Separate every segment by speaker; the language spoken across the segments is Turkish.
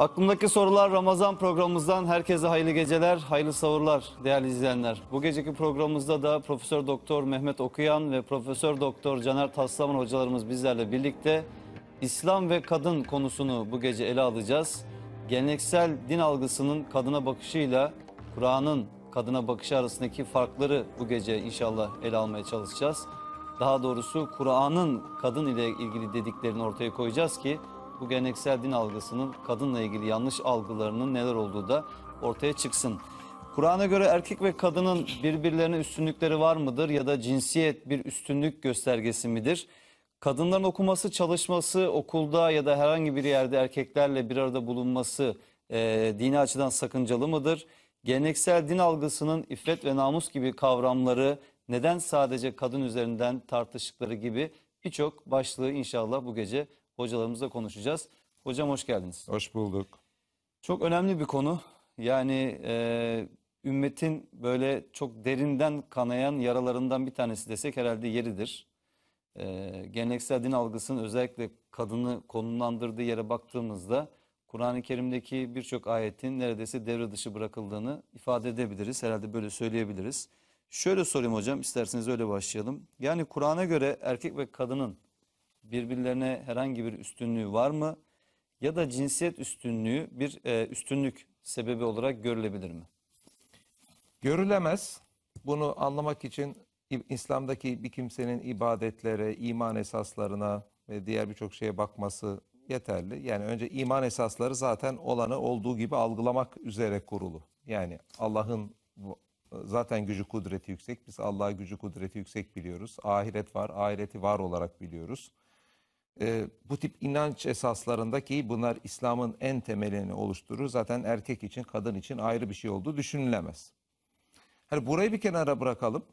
Speaker 1: Aklımdaki sorular Ramazan programımızdan herkese hayırlı geceler, hayırlı savurlar değerli izleyenler. Bu geceki programımızda da Profesör Doktor Mehmet Okuyan ve Profesör Doktor Caner Taslaman hocalarımız bizlerle birlikte İslam ve kadın konusunu bu gece ele alacağız. Geleneksel din algısının kadına bakışıyla Kur'an'ın kadına bakışı arasındaki farkları bu gece inşallah ele almaya çalışacağız. Daha doğrusu Kur'an'ın kadın ile ilgili dediklerini ortaya koyacağız ki bu geleneksel din algısının kadınla ilgili yanlış algılarının neler olduğu da ortaya çıksın. Kur'an'a göre erkek ve kadının birbirlerine üstünlükleri var mıdır ya da cinsiyet bir üstünlük göstergesi midir? Kadınların okuması, çalışması, okulda ya da herhangi bir yerde erkeklerle bir arada bulunması e, dini açıdan sakıncalı mıdır? Geleneksel din algısının iffet ve namus gibi kavramları neden sadece kadın üzerinden tartıştıkları gibi birçok başlığı inşallah bu gece hocalarımızla konuşacağız. Hocam hoş geldiniz. Hoş bulduk. Çok önemli bir konu. Yani e, ümmetin böyle çok derinden kanayan yaralarından bir tanesi desek herhalde yeridir. E, geleneksel din algısının özellikle kadını konumlandırdığı yere baktığımızda Kur'an-ı Kerim'deki birçok ayetin neredeyse devre dışı bırakıldığını ifade edebiliriz. Herhalde böyle söyleyebiliriz. Şöyle sorayım hocam isterseniz öyle başlayalım. Yani Kur'an'a göre erkek ve kadının birbirlerine herhangi bir üstünlüğü var mı? Ya da cinsiyet üstünlüğü bir e, üstünlük sebebi olarak görülebilir mi? Görülemez. Bunu
Speaker 2: anlamak için İslam'daki bir kimsenin ibadetlere, iman esaslarına ve diğer birçok şeye bakması yeterli. Yani önce iman esasları zaten olanı olduğu gibi algılamak üzere kurulu. Yani Allah'ın zaten gücü kudreti yüksek. Biz Allah'a gücü kudreti yüksek biliyoruz. Ahiret var, ahireti var olarak biliyoruz. E, bu tip inanç esaslarındaki bunlar İslam'ın en temelini oluşturur. Zaten erkek için kadın için ayrı bir şey olduğu düşünülemez. Hani burayı bir kenara bırakalım.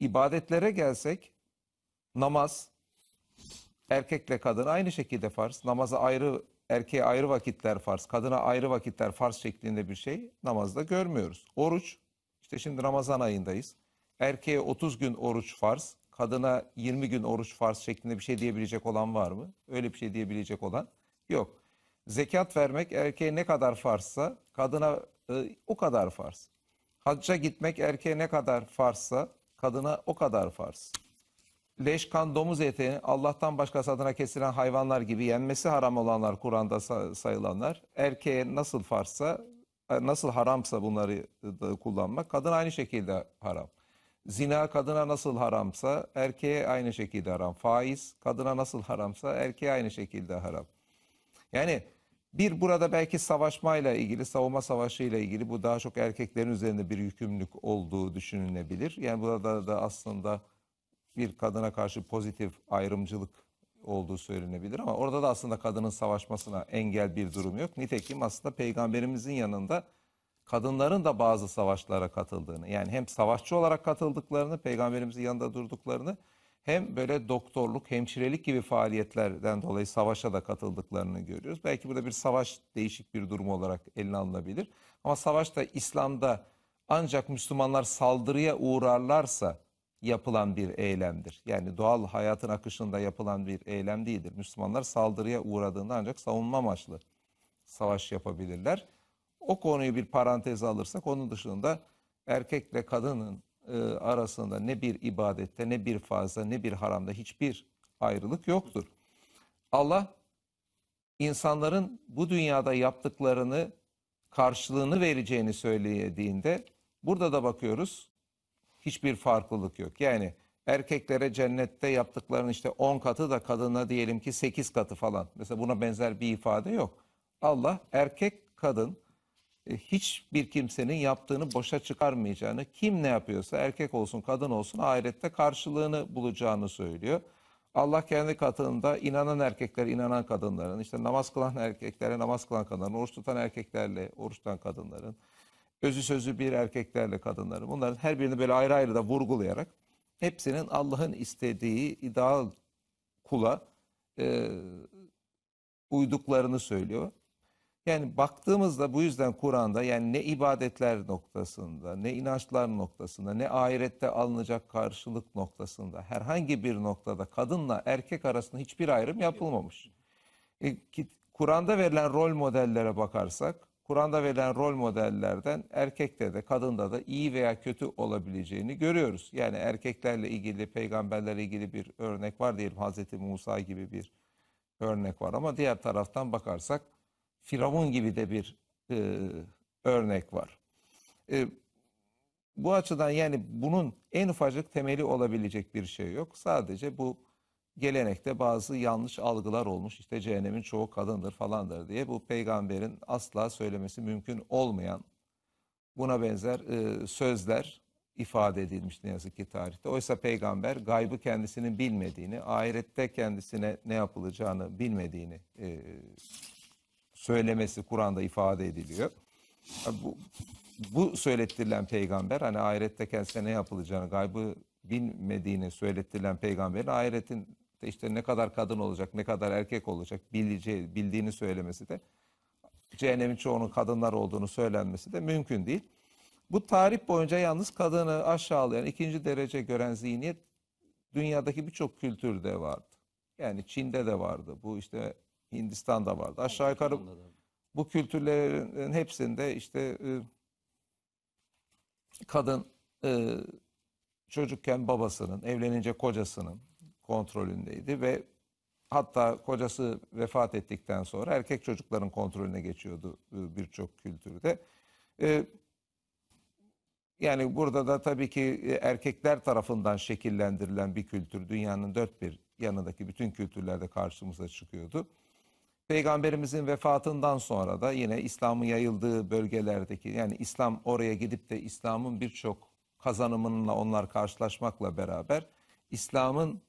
Speaker 2: İbadetlere gelsek namaz erkekle kadın aynı şekilde farz. Namaza ayrı erkeğe ayrı vakitler farz, kadına ayrı vakitler farz şeklinde bir şey namazda görmüyoruz. Oruç işte şimdi Ramazan ayındayız. Erkeğe 30 gün oruç farz, kadına 20 gün oruç farz şeklinde bir şey diyebilecek olan var mı? Öyle bir şey diyebilecek olan yok. Zekat vermek erkeğe ne kadar farsa kadına e, o kadar farz. Hacca gitmek erkeğe ne kadar farsa kadına o kadar farz. Leş, kan, domuz etini Allah'tan başkası adına kesilen hayvanlar gibi yenmesi haram olanlar Kur'an'da sayılanlar erkeğe nasıl farsa e, nasıl haramsa bunları kullanmak kadın aynı şekilde haram. Zina kadına nasıl haramsa erkeğe aynı şekilde haram. Faiz kadına nasıl haramsa erkeğe aynı şekilde haram. Yani bir burada belki savaşmayla ilgili, savunma savaşıyla ilgili bu daha çok erkeklerin üzerinde bir yükümlülük olduğu düşünülebilir. Yani burada da aslında bir kadına karşı pozitif ayrımcılık olduğu söylenebilir ama orada da aslında kadının savaşmasına engel bir durum yok. Nitekim aslında peygamberimizin yanında kadınların da bazı savaşlara katıldığını yani hem savaşçı olarak katıldıklarını, peygamberimizin yanında durduklarını hem böyle doktorluk, hemşirelik gibi faaliyetlerden dolayı savaşa da katıldıklarını görüyoruz. Belki burada bir savaş değişik bir durum olarak eline alınabilir. Ama savaş da İslam'da ancak Müslümanlar saldırıya uğrarlarsa yapılan bir eylemdir. Yani doğal hayatın akışında yapılan bir eylem değildir. Müslümanlar saldırıya uğradığında ancak savunma amaçlı savaş yapabilirler. O konuyu bir parantez alırsak onun dışında erkekle kadının e, arasında ne bir ibadette ne bir fazla ne bir haramda hiçbir ayrılık yoktur. Allah insanların bu dünyada yaptıklarını karşılığını vereceğini söylediğinde burada da bakıyoruz hiçbir farklılık yok. Yani erkeklere cennette yaptıklarının işte 10 katı da kadına diyelim ki 8 katı falan. Mesela buna benzer bir ifade yok. Allah erkek kadın e, hiçbir kimsenin yaptığını boşa çıkarmayacağını, kim ne yapıyorsa erkek olsun kadın olsun ahirette karşılığını bulacağını söylüyor. Allah kendi katında inanan erkekler inanan kadınların, işte namaz kılan erkeklere namaz kılan kadınların, oruç tutan erkeklerle oruç tutan kadınların, özü sözü bir erkeklerle kadınların bunların her birini böyle ayrı ayrı da vurgulayarak hepsinin Allah'ın istediği ideal kula e, uyduklarını söylüyor. Yani baktığımızda bu yüzden Kur'an'da yani ne ibadetler noktasında, ne inançlar noktasında, ne ahirette alınacak karşılık noktasında herhangi bir noktada kadınla erkek arasında hiçbir ayrım yapılmamış. E, Kur'an'da verilen rol modellere bakarsak, Kur'an'da verilen rol modellerden erkekte de kadında da iyi veya kötü olabileceğini görüyoruz. Yani erkeklerle ilgili, peygamberlerle ilgili bir örnek var diyelim Hazreti Musa gibi bir örnek var ama diğer taraftan bakarsak Firavun gibi de bir e, örnek var. E, bu açıdan yani bunun en ufacık temeli olabilecek bir şey yok. Sadece bu gelenekte bazı yanlış algılar olmuş. İşte cehennemin çoğu kadındır falandır diye bu peygamberin asla söylemesi mümkün olmayan buna benzer e, sözler ifade edilmiş ne yazık ki tarihte. Oysa peygamber gaybı kendisinin bilmediğini, ahirette kendisine ne yapılacağını bilmediğini e, söylemesi Kur'an'da ifade ediliyor. Bu, bu söylettirilen peygamber hani ahirette kendisine ne yapılacağını gaybı bilmediğini söylettirilen peygamberin ahiretin işte ne kadar kadın olacak ne kadar erkek olacak bileceği, bildiğini söylemesi de cehennemin çoğunun kadınlar olduğunu söylenmesi de mümkün değil. Bu tarih boyunca yalnız kadını aşağılayan ikinci derece gören zihniyet dünyadaki birçok kültürde vardı. Yani Çin'de de vardı. Bu işte Hindistan'da vardı. Aşağı yukarı bu kültürlerin hepsinde işte e, kadın e, çocukken babasının, evlenince kocasının kontrolündeydi ve hatta kocası vefat ettikten sonra erkek çocukların kontrolüne geçiyordu e, birçok kültürde. yani burada da tabii ki erkekler tarafından şekillendirilen bir kültür dünyanın dört bir yanındaki bütün kültürlerde karşımıza çıkıyordu. Peygamberimizin vefatından sonra da yine İslam'ın yayıldığı bölgelerdeki yani İslam oraya gidip de İslam'ın birçok kazanımınınla onlar karşılaşmakla beraber İslam'ın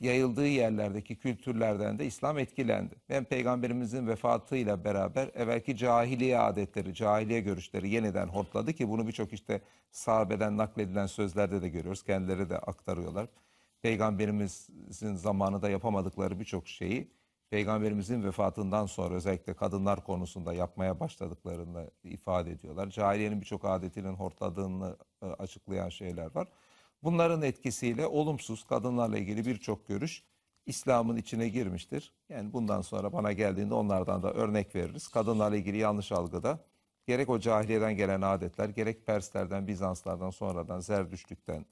Speaker 2: yayıldığı yerlerdeki kültürlerden de İslam etkilendi. Ben peygamberimizin vefatıyla beraber evvelki cahiliye adetleri, cahiliye görüşleri yeniden hortladı ki bunu birçok işte sahabeden nakledilen sözlerde de görüyoruz. Kendileri de aktarıyorlar. Peygamberimizin zamanında yapamadıkları birçok şeyi Peygamberimizin vefatından sonra özellikle kadınlar konusunda yapmaya başladıklarını ifade ediyorlar. Cahiliyenin birçok adetinin hortladığını e, açıklayan şeyler var. Bunların etkisiyle olumsuz kadınlarla ilgili birçok görüş İslam'ın içine girmiştir. Yani bundan sonra bana geldiğinde onlardan da örnek veririz. Kadınlarla ilgili yanlış algıda gerek o cahiliyeden gelen adetler, gerek Perslerden, Bizanslardan, sonradan Zerdüştlük'ten,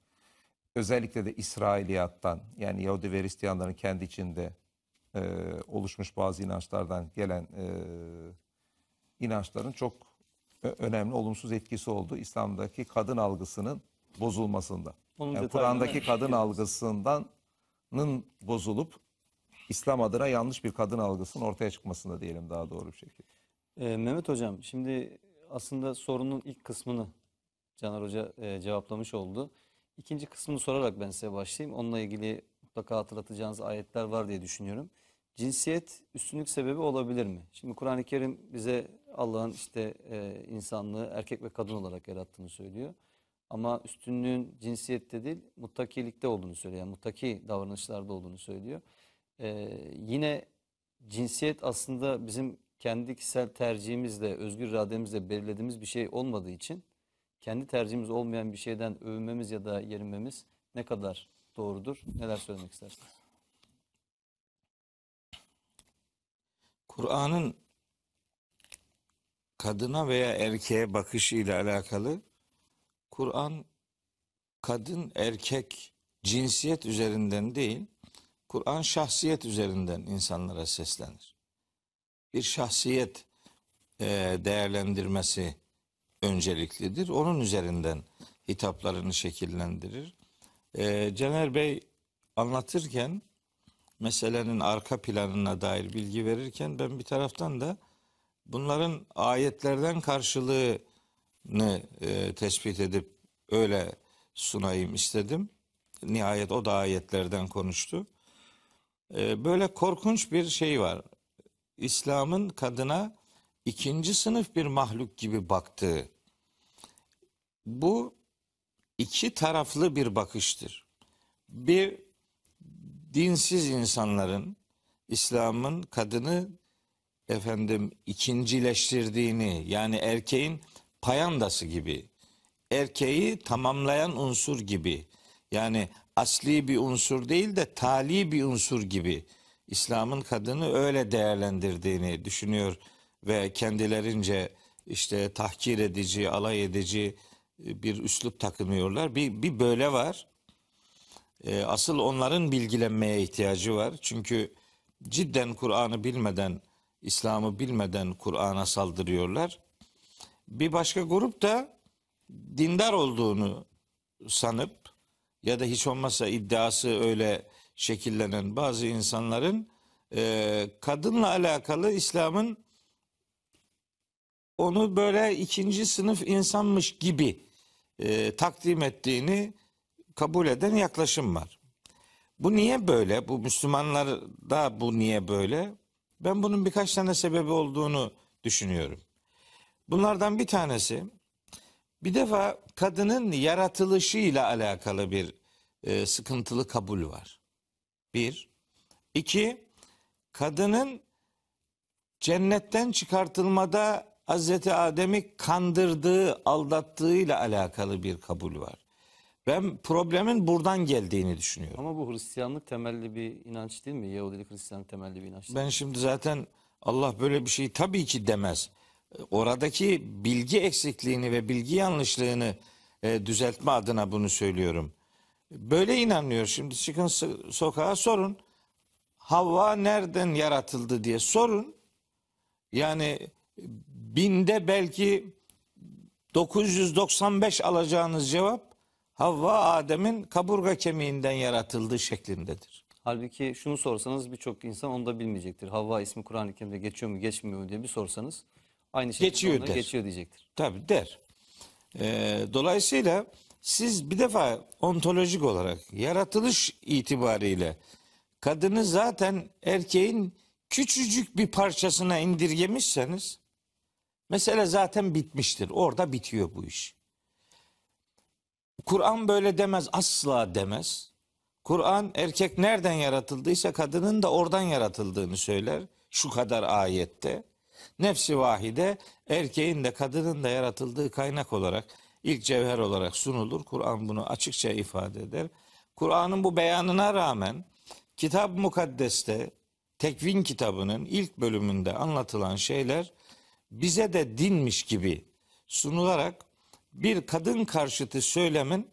Speaker 2: özellikle de İsrailiyattan yani Yahudi ve Hristiyanların kendi içinde e, oluşmuş bazı inançlardan gelen e, inançların çok önemli olumsuz etkisi oldu İslam'daki kadın algısının bozulmasında. yani Kur'an'daki kadın algısından bozulup İslam adına yanlış bir kadın algısının ortaya çıkmasında diyelim daha doğru bir şekilde.
Speaker 1: E, Mehmet Hocam şimdi aslında sorunun ilk kısmını Caner Hoca e, cevaplamış oldu. İkinci kısmını sorarak ben size başlayayım. Onunla ilgili mutlaka hatırlatacağınız ayetler var diye düşünüyorum cinsiyet üstünlük sebebi olabilir mi? Şimdi Kur'an-ı Kerim bize Allah'ın işte e, insanlığı erkek ve kadın olarak yarattığını söylüyor. Ama üstünlüğün cinsiyette değil muttakilikte olduğunu söylüyor. Yani muttaki davranışlarda olduğunu söylüyor. E, yine cinsiyet aslında bizim kendi kişisel tercihimizle, özgür irademizle belirlediğimiz bir şey olmadığı için kendi tercihimiz olmayan bir şeyden övünmemiz ya da yerinmemiz ne kadar doğrudur? Neler söylemek istersiniz?
Speaker 3: Kur'an'ın kadına veya erkeğe bakışı ile alakalı Kur'an kadın erkek cinsiyet üzerinden değil Kur'an şahsiyet üzerinden insanlara seslenir. Bir şahsiyet e, değerlendirmesi önceliklidir. Onun üzerinden hitaplarını şekillendirir. E, Cener Bey anlatırken meselenin arka planına dair bilgi verirken ben bir taraftan da bunların ayetlerden karşılığını e, tespit edip öyle sunayım istedim. Nihayet o da ayetlerden konuştu. E, böyle korkunç bir şey var. İslam'ın kadına ikinci sınıf bir mahluk gibi baktığı. Bu iki taraflı bir bakıştır. Bir dinsiz insanların İslam'ın kadını efendim ikincileştirdiğini yani erkeğin payandası gibi erkeği tamamlayan unsur gibi yani asli bir unsur değil de tali bir unsur gibi İslam'ın kadını öyle değerlendirdiğini düşünüyor ve kendilerince işte tahkir edici, alay edici bir üslup takınıyorlar. Bir, bir böyle var. Ee, asıl onların bilgilenmeye ihtiyacı var. Çünkü cidden Kur'an'ı bilmeden, İslam'ı bilmeden Kur'an'a saldırıyorlar. Bir başka grup da dindar olduğunu sanıp ya da hiç olmazsa iddiası öyle şekillenen bazı insanların e, kadınla alakalı İslam'ın onu böyle ikinci sınıf insanmış gibi e, takdim ettiğini kabul eden yaklaşım var. Bu niye böyle? Bu Müslümanlarda bu niye böyle? Ben bunun birkaç tane sebebi olduğunu düşünüyorum. Bunlardan bir tanesi bir defa kadının yaratılışıyla alakalı bir e, sıkıntılı kabul var. Bir. İki, kadının cennetten çıkartılmada Hazreti Adem'i kandırdığı, aldattığıyla alakalı bir kabul var. Ben problemin buradan geldiğini düşünüyorum.
Speaker 1: Ama bu Hristiyanlık temelli bir inanç değil mi? Yahudilik Hristiyanlık
Speaker 3: temelli bir inanç. Değil ben şimdi zaten Allah böyle bir şey tabii ki demez. Oradaki bilgi eksikliğini ve bilgi yanlışlığını e, düzeltme adına bunu söylüyorum. Böyle inanıyor. Şimdi çıkın sokağa sorun. Havva nereden yaratıldı diye sorun. Yani e, binde belki 995 alacağınız cevap Havva Adem'in kaburga kemiğinden yaratıldığı şeklindedir. Halbuki şunu sorsanız birçok
Speaker 1: insan onu da bilmeyecektir. Havva ismi Kur'an-ı Kerim'de geçiyor mu geçmiyor mu diye bir sorsanız aynı şekilde geçiyor, der.
Speaker 3: geçiyor diyecektir. Tabi der. Ee, dolayısıyla siz bir defa ontolojik olarak yaratılış itibariyle kadını zaten erkeğin küçücük bir parçasına indirgemişseniz mesele zaten bitmiştir. Orada bitiyor bu iş. Kur'an böyle demez asla demez. Kur'an erkek nereden yaratıldıysa kadının da oradan yaratıldığını söyler. Şu kadar ayette. Nefsi vahide erkeğin de kadının da yaratıldığı kaynak olarak ilk cevher olarak sunulur. Kur'an bunu açıkça ifade eder. Kur'an'ın bu beyanına rağmen Kitap Mukaddes'te Tekvin kitabının ilk bölümünde anlatılan şeyler bize de dinmiş gibi sunularak bir kadın karşıtı söylemin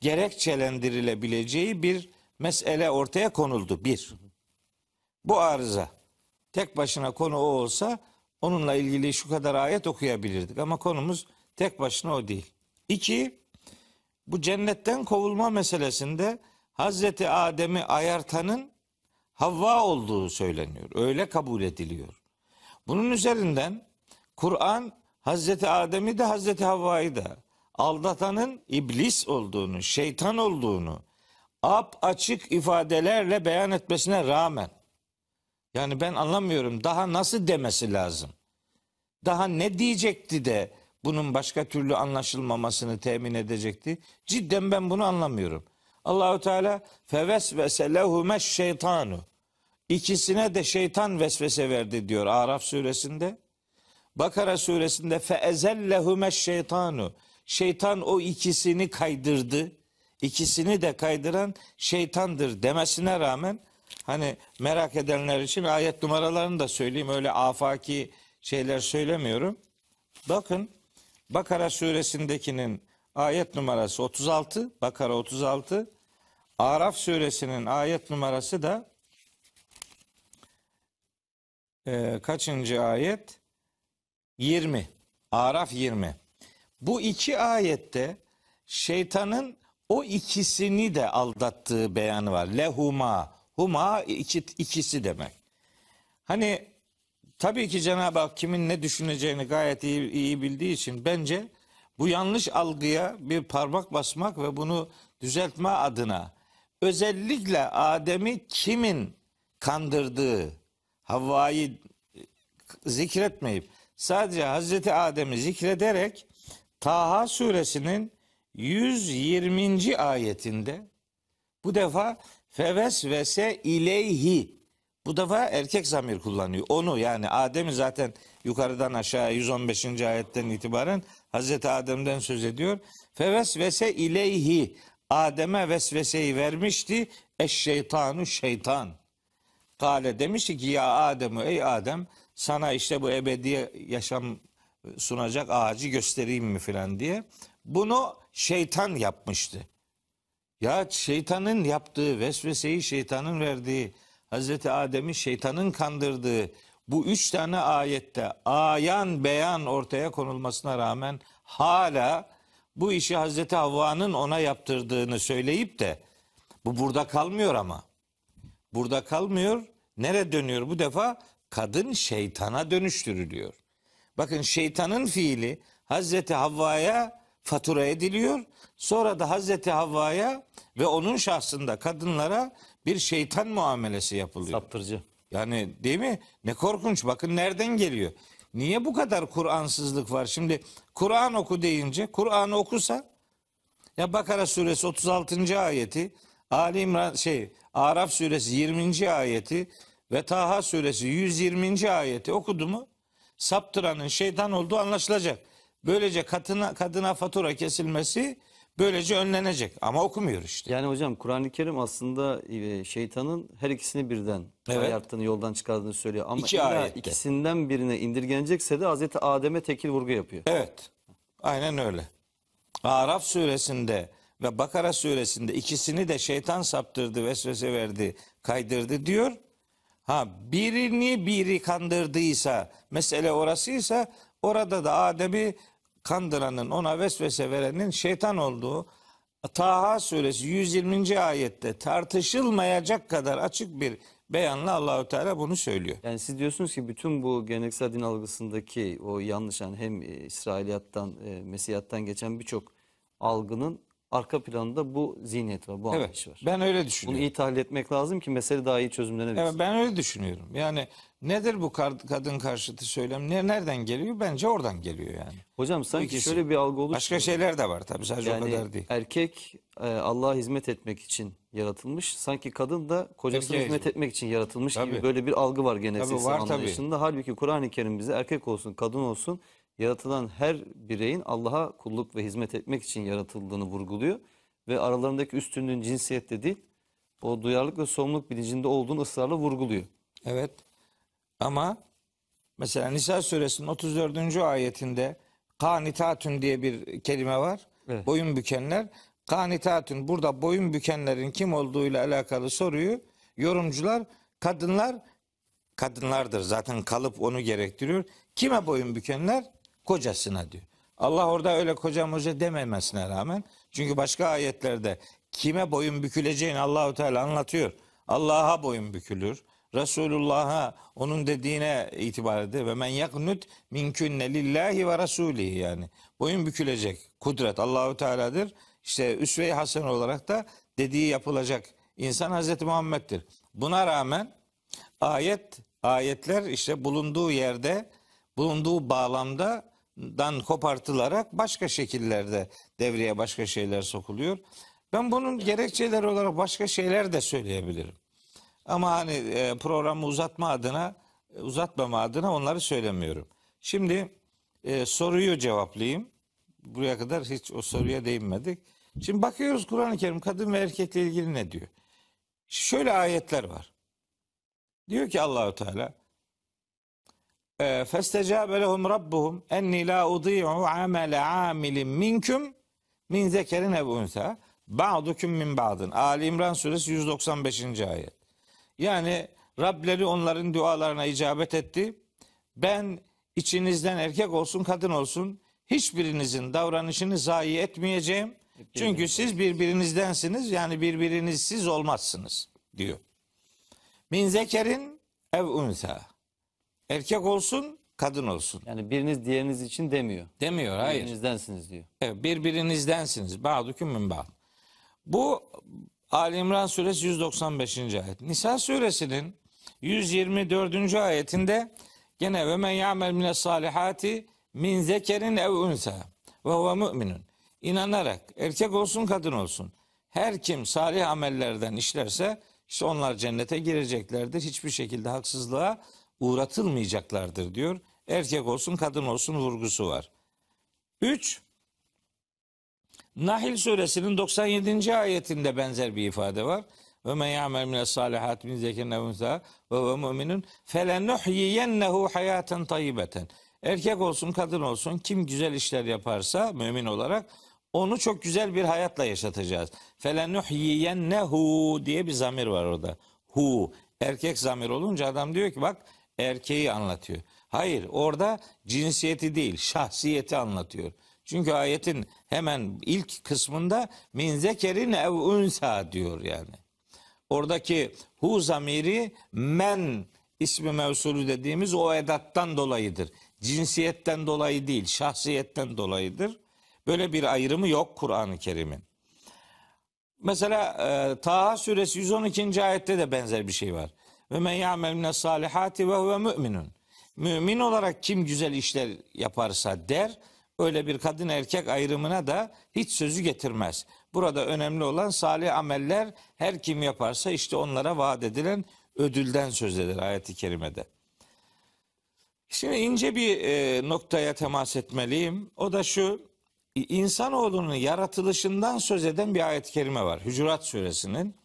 Speaker 3: gerekçelendirilebileceği bir mesele ortaya konuldu. Bir. Bu arıza. Tek başına konu o olsa onunla ilgili şu kadar ayet okuyabilirdik ama konumuz tek başına o değil. İki, bu cennetten kovulma meselesinde Hazreti Adem'i ayartanın Havva olduğu söyleniyor. Öyle kabul ediliyor. Bunun üzerinden Kur'an Hazreti Adem'i de Hazreti Havva'yı da aldatanın iblis olduğunu, şeytan olduğunu ap açık ifadelerle beyan etmesine rağmen yani ben anlamıyorum daha nasıl demesi lazım? Daha ne diyecekti de bunun başka türlü anlaşılmamasını temin edecekti? Cidden ben bunu anlamıyorum. Allahu Teala feves veselehume şeytanu. İkisine de şeytan vesvese verdi diyor Araf suresinde. Bakara suresinde feezellehumeş şeytanu. Şeytan o ikisini kaydırdı. İkisini de kaydıran şeytandır demesine rağmen hani merak edenler için ayet numaralarını da söyleyeyim. Öyle afaki şeyler söylemiyorum. Bakın Bakara suresindekinin ayet numarası 36, Bakara 36. Araf suresinin ayet numarası da e, kaçıncı ayet? 20. Araf 20. Bu iki ayette şeytanın o ikisini de aldattığı beyanı var. Lehuma, huma iki, ikisi demek. Hani tabii ki Cenab-ı Hak kimin ne düşüneceğini gayet iyi, iyi bildiği için bence bu yanlış algıya bir parmak basmak ve bunu düzeltme adına özellikle Adem'i kimin kandırdığı, Havva'yı zikretmeyip sadece Hazreti Adem'i zikrederek Taha suresinin 120. ayetinde bu defa feves vese ileyhi bu defa erkek zamir kullanıyor. Onu yani Adem'i zaten yukarıdan aşağıya 115. ayetten itibaren Hazreti Adem'den söz ediyor. Feves vese ileyhi Adem'e vesveseyi vermişti. Eş şeytanu şeytan. Kale demişti ki ya Adem'u ey Adem sana işte bu ebedi yaşam sunacak ağacı göstereyim mi filan diye. Bunu şeytan yapmıştı. Ya şeytanın yaptığı vesveseyi şeytanın verdiği Hazreti Adem'i şeytanın kandırdığı bu üç tane ayette ayan beyan ortaya konulmasına rağmen hala bu işi Hazreti Havva'nın ona yaptırdığını söyleyip de bu burada kalmıyor ama. Burada kalmıyor. nere dönüyor bu defa? kadın şeytana dönüştürülüyor. Bakın şeytanın fiili Hazreti Havva'ya fatura ediliyor. Sonra da Hazreti Havva'ya ve onun şahsında kadınlara bir şeytan muamelesi yapılıyor. Saptırıcı. Yani değil mi? Ne korkunç. Bakın nereden geliyor. Niye bu kadar Kur'ansızlık var? Şimdi Kur'an oku deyince Kur'an okusa ya Bakara suresi 36. ayeti, Ali İmran şey Araf suresi 20. ayeti ve Taha suresi 120. ayeti okudu mu saptıranın şeytan olduğu anlaşılacak. Böylece kadına, kadına fatura kesilmesi böylece önlenecek ama okumuyor işte.
Speaker 1: Yani hocam Kur'an-ı Kerim aslında e, şeytanın her ikisini birden evet. ayarttığını yoldan çıkardığını söylüyor. Ama İki ayette. ikisinden birine indirgenecekse de Hazreti Adem'e tekil vurgu
Speaker 3: yapıyor. Evet aynen öyle. Araf suresinde ve Bakara suresinde ikisini de şeytan saptırdı, vesvese verdi, kaydırdı diyor. Ha birini biri kandırdıysa mesele orasıysa orada da Adem'i kandıranın ona vesvese verenin şeytan olduğu Taha suresi 120. ayette tartışılmayacak kadar açık bir beyanla Allahü Teala bunu söylüyor. Yani siz diyorsunuz ki bütün bu geleneksel din algısındaki o yanlış yani hem e,
Speaker 1: İsrailiyattan, e, Mesihiyattan geçen birçok algının arka planında bu
Speaker 3: zihniyet var, bu evet, var. Ben öyle
Speaker 1: düşünüyorum. Bunu ithal etmek lazım ki mesele daha iyi çözümlenebilsin. Evet, ben öyle düşünüyorum.
Speaker 3: Yani nedir bu kadın karşıtı söylem? nereden geliyor? Bence oradan geliyor yani.
Speaker 1: Hocam sanki şöyle bir algı oluştu. Başka şeyler de var tabii sadece yani, o kadar değil. Erkek e, Allah'a hizmet etmek için yaratılmış. Sanki kadın da kocasına Erkeğe hizmet etmek için yaratılmış tabii. gibi böyle bir algı var gene tabii, var, anlayışında. Tabii. Halbuki Kur'an-ı Kerim bize erkek olsun, kadın olsun yaratılan her bireyin Allah'a kulluk ve hizmet etmek için yaratıldığını vurguluyor. Ve aralarındaki üstünlüğün cinsiyette değil, o duyarlılık ve sorumluluk bilincinde olduğunu ısrarla vurguluyor.
Speaker 3: Evet ama mesela Nisa suresinin 34. ayetinde kanitatün diye bir kelime var. Evet. Boyun bükenler. Kanitatün burada boyun bükenlerin kim olduğuyla alakalı soruyu yorumcular kadınlar kadınlardır. Zaten kalıp onu gerektiriyor. Kime boyun bükenler? kocasına diyor. Allah orada öyle koca moca dememesine rağmen çünkü başka ayetlerde kime boyun büküleceğini Allahu Teala anlatıyor. Allah'a boyun bükülür. Resulullah'a onun dediğine itibar eder ve men yaknut minkünne lillahi ve rasulihi yani boyun bükülecek kudret Allahu Teala'dır. İşte üsve-i hasen olarak da dediği yapılacak insan Hazreti Muhammed'dir. Buna rağmen ayet ayetler işte bulunduğu yerde bulunduğu bağlamda dan kopartılarak başka şekillerde devreye başka şeyler sokuluyor. Ben bunun gerekçeleri olarak başka şeyler de söyleyebilirim. Ama hani e, programı uzatma adına, uzatmama adına onları söylemiyorum. Şimdi e, soruyu cevaplayayım. Buraya kadar hiç o soruya değinmedik. Şimdi bakıyoruz Kur'an-ı Kerim kadın ve erkekle ilgili ne diyor? Şöyle ayetler var. Diyor ki Allahu Teala فَاسْتَجَابَ لَهُمْ رَبُّهُمْ اَنِّي لَا اُضِيعُ عَمَلَ عَامِلٍ minkum min zekerin ev unsa ba'dukum min ba'dın. Ali İmran suresi 195. ayet. Yani Rableri onların dualarına icabet etti. Ben içinizden erkek olsun kadın olsun hiçbirinizin davranışını zayi etmeyeceğim. Çünkü siz birbirinizdensiniz yani birbirinizsiz olmazsınız diyor. Min zekerin ev unsa. Erkek olsun, kadın olsun. Yani biriniz diğeriniz için demiyor. Demiyor, hayır. Birbirinizdensiniz diyor. Evet, birbirinizdensiniz. Ba'düküm min ba'd. Bu Ali İmran suresi 195. ayet. Nisa suresinin 124. ayetinde gene ve men ya'mel mine salihati min zekerin ev unsa ve huve müminun. İnanarak erkek olsun kadın olsun her kim salih amellerden işlerse işte onlar cennete gireceklerdir. Hiçbir şekilde haksızlığa uğratılmayacaklardır diyor. Erkek olsun kadın olsun vurgusu var. 3. Nahil suresinin 97. ayetinde benzer bir ifade var. Ve men ya'mel mine salihat min zekirin ve unsa ve ve mu'minun felenuhyiyennehu hayaten tayyibeten. Erkek olsun kadın olsun kim güzel işler yaparsa mümin olarak onu çok güzel bir hayatla yaşatacağız. Felenuhyiyennehu diye bir zamir var orada. Hu erkek zamir olunca adam diyor ki bak erkeği anlatıyor. Hayır orada cinsiyeti değil şahsiyeti anlatıyor. Çünkü ayetin hemen ilk kısmında min zekerin ev unsa diyor yani. Oradaki hu zamiri men ismi mevsulü dediğimiz o edattan dolayıdır. Cinsiyetten dolayı değil, şahsiyetten dolayıdır. Böyle bir ayrımı yok Kur'an-ı Kerim'in. Mesela e, Taha suresi 112. ayette de benzer bir şey var. Ve men ya'mel mine salihati ve huve müminun. Mümin olarak kim güzel işler yaparsa der, öyle bir kadın erkek ayrımına da hiç sözü getirmez. Burada önemli olan salih ameller her kim yaparsa işte onlara vaat edilen ödülden söz eder ayeti kerimede. Şimdi ince bir e, noktaya temas etmeliyim. O da şu, insanoğlunun yaratılışından söz eden bir ayet-i kerime var. Hücurat suresinin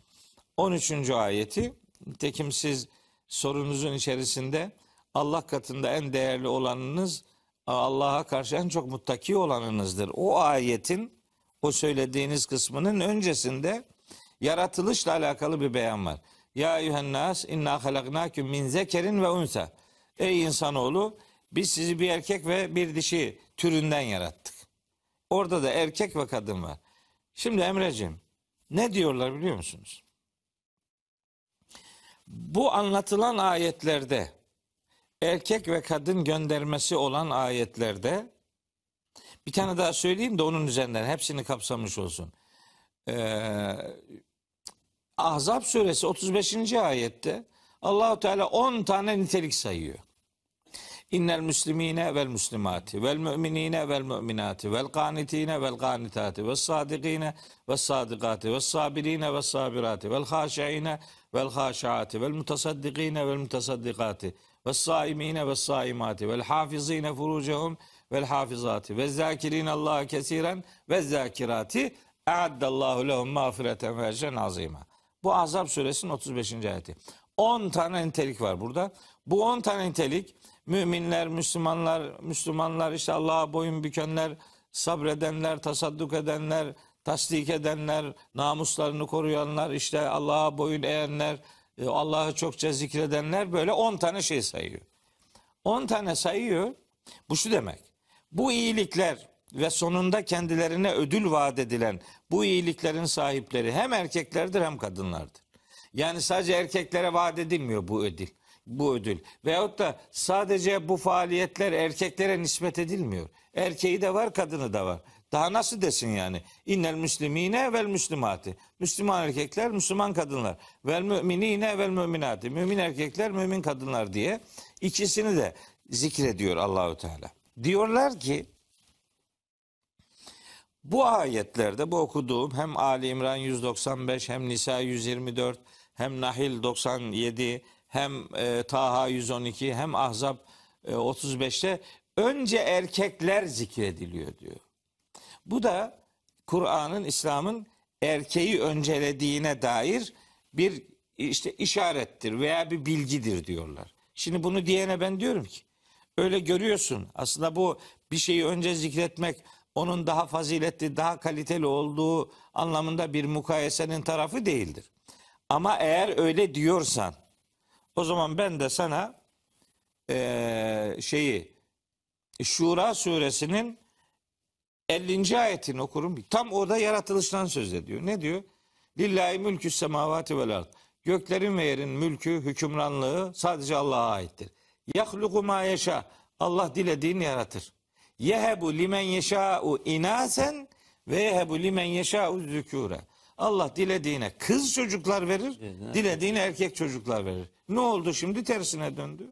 Speaker 3: 13. ayeti. Nitekim siz sorunuzun içerisinde Allah katında en değerli olanınız Allah'a karşı en çok muttaki olanınızdır. O ayetin o söylediğiniz kısmının öncesinde yaratılışla alakalı bir beyan var. Ya eyyühennas inna halaknakum min zekerin ve unsa. Ey insanoğlu biz sizi bir erkek ve bir dişi türünden yarattık. Orada da erkek ve kadın var. Şimdi Emre'ciğim ne diyorlar biliyor musunuz? Bu anlatılan ayetlerde erkek ve kadın göndermesi olan ayetlerde bir tane daha söyleyeyim de onun üzerinden hepsini kapsamış olsun. Ee, Ahzab suresi 35. ayette Allahu Teala 10 tane nitelik sayıyor. İnnel müslimine vel müslimati vel müminine vel müminati vel kanitine vel kanitati ve sadikine ve sadikati ve sabirine ve sabirati vel haşeine vel haşaati vel mutasaddikine vel mutasaddikati ve saimine ve saimati vel hafizine furucehum vel hafizati ve zakirine Allah kesiren ve zakirati eaddallahu lehum mağfireten ve ecren azima. Bu Azap suresinin 35. ayeti. 10 tane nitelik var burada. Bu 10 tane nitelik müminler, Müslümanlar, Müslümanlar inşallah Allah'a boyun bükenler, sabredenler, tasadduk edenler, tasdik edenler, namuslarını koruyanlar, işte Allah'a boyun eğenler, e, Allah'ı çokça zikredenler böyle 10 tane şey sayıyor. 10 tane sayıyor. Bu şu demek. Bu iyilikler ve sonunda kendilerine ödül vaat edilen bu iyiliklerin sahipleri hem erkeklerdir hem kadınlardır. Yani sadece erkeklere vaat edilmiyor bu ödül. Bu ödül. Veyahut da sadece bu faaliyetler erkeklere nispet edilmiyor. Erkeği de var, kadını da var. Daha nasıl desin yani? İnnel müslimine vel müslimati. Müslüman erkekler, Müslüman kadınlar. Vel müminine vel müminati. Mümin erkekler, mümin kadınlar diye ikisini de zikrediyor Allahü Teala. Diyorlar ki bu ayetlerde bu okuduğum hem Ali İmran 195 hem Nisa 124 hem Nahil 97 hem e, Taha 112 hem Ahzab e, 35'te önce erkekler zikrediliyor diyor. Bu da Kur'an'ın, İslam'ın erkeği öncelediğine dair bir işte işarettir veya bir bilgidir diyorlar. Şimdi bunu diyene ben diyorum ki öyle görüyorsun. Aslında bu bir şeyi önce zikretmek onun daha faziletli, daha kaliteli olduğu anlamında bir mukayesenin tarafı değildir. Ama eğer öyle diyorsan o zaman ben de sana ee, şeyi Şura suresinin 50. ayetini okurum. Tam orada yaratılıştan söz ediyor. Ne diyor? Lillahi mülkü semavati vel ard. Göklerin ve yerin mülkü, hükümranlığı sadece Allah'a aittir. Yahluku ma yeşa. Allah dilediğini yaratır. Yehebu limen yeşâ'u inasen ve yehebu limen yeşâ'u zükûre. Allah dilediğine kız çocuklar verir, dilediğine erkek çocuklar verir. Ne oldu şimdi? Tersine döndü.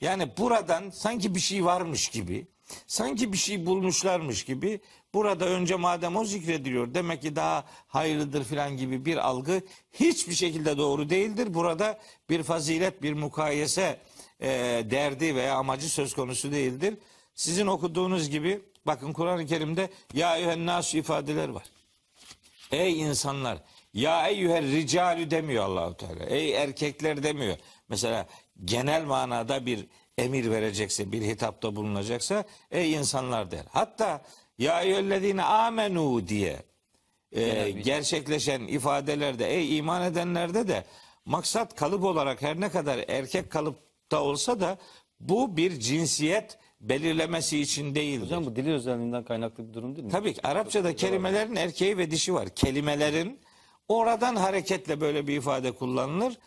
Speaker 3: Yani buradan sanki bir şey varmış gibi sanki bir şey bulmuşlarmış gibi burada önce madem o zikrediliyor demek ki daha hayırlıdır filan gibi bir algı hiçbir şekilde doğru değildir. Burada bir fazilet bir mukayese e, derdi veya amacı söz konusu değildir. Sizin okuduğunuz gibi bakın Kur'an-ı Kerim'de ya eyyühen ifadeler var. Ey insanlar ya eyyüher ricali demiyor Allahu Teala. Ey erkekler demiyor. Mesela genel manada bir emir verecekse, bir hitapta bulunacaksa ey insanlar der. Hatta ya eyyühellezine amenu diye e, gerçekleşen ifadelerde ey iman edenlerde de maksat kalıp olarak her ne kadar erkek kalıpta olsa da bu bir cinsiyet belirlemesi için değildir. Hocam bu dili özelliğinden kaynaklı bir durum değil mi? Tabii ki Arapçada kelimelerin erkeği ve dişi var. Kelimelerin oradan hareketle böyle bir ifade kullanılır.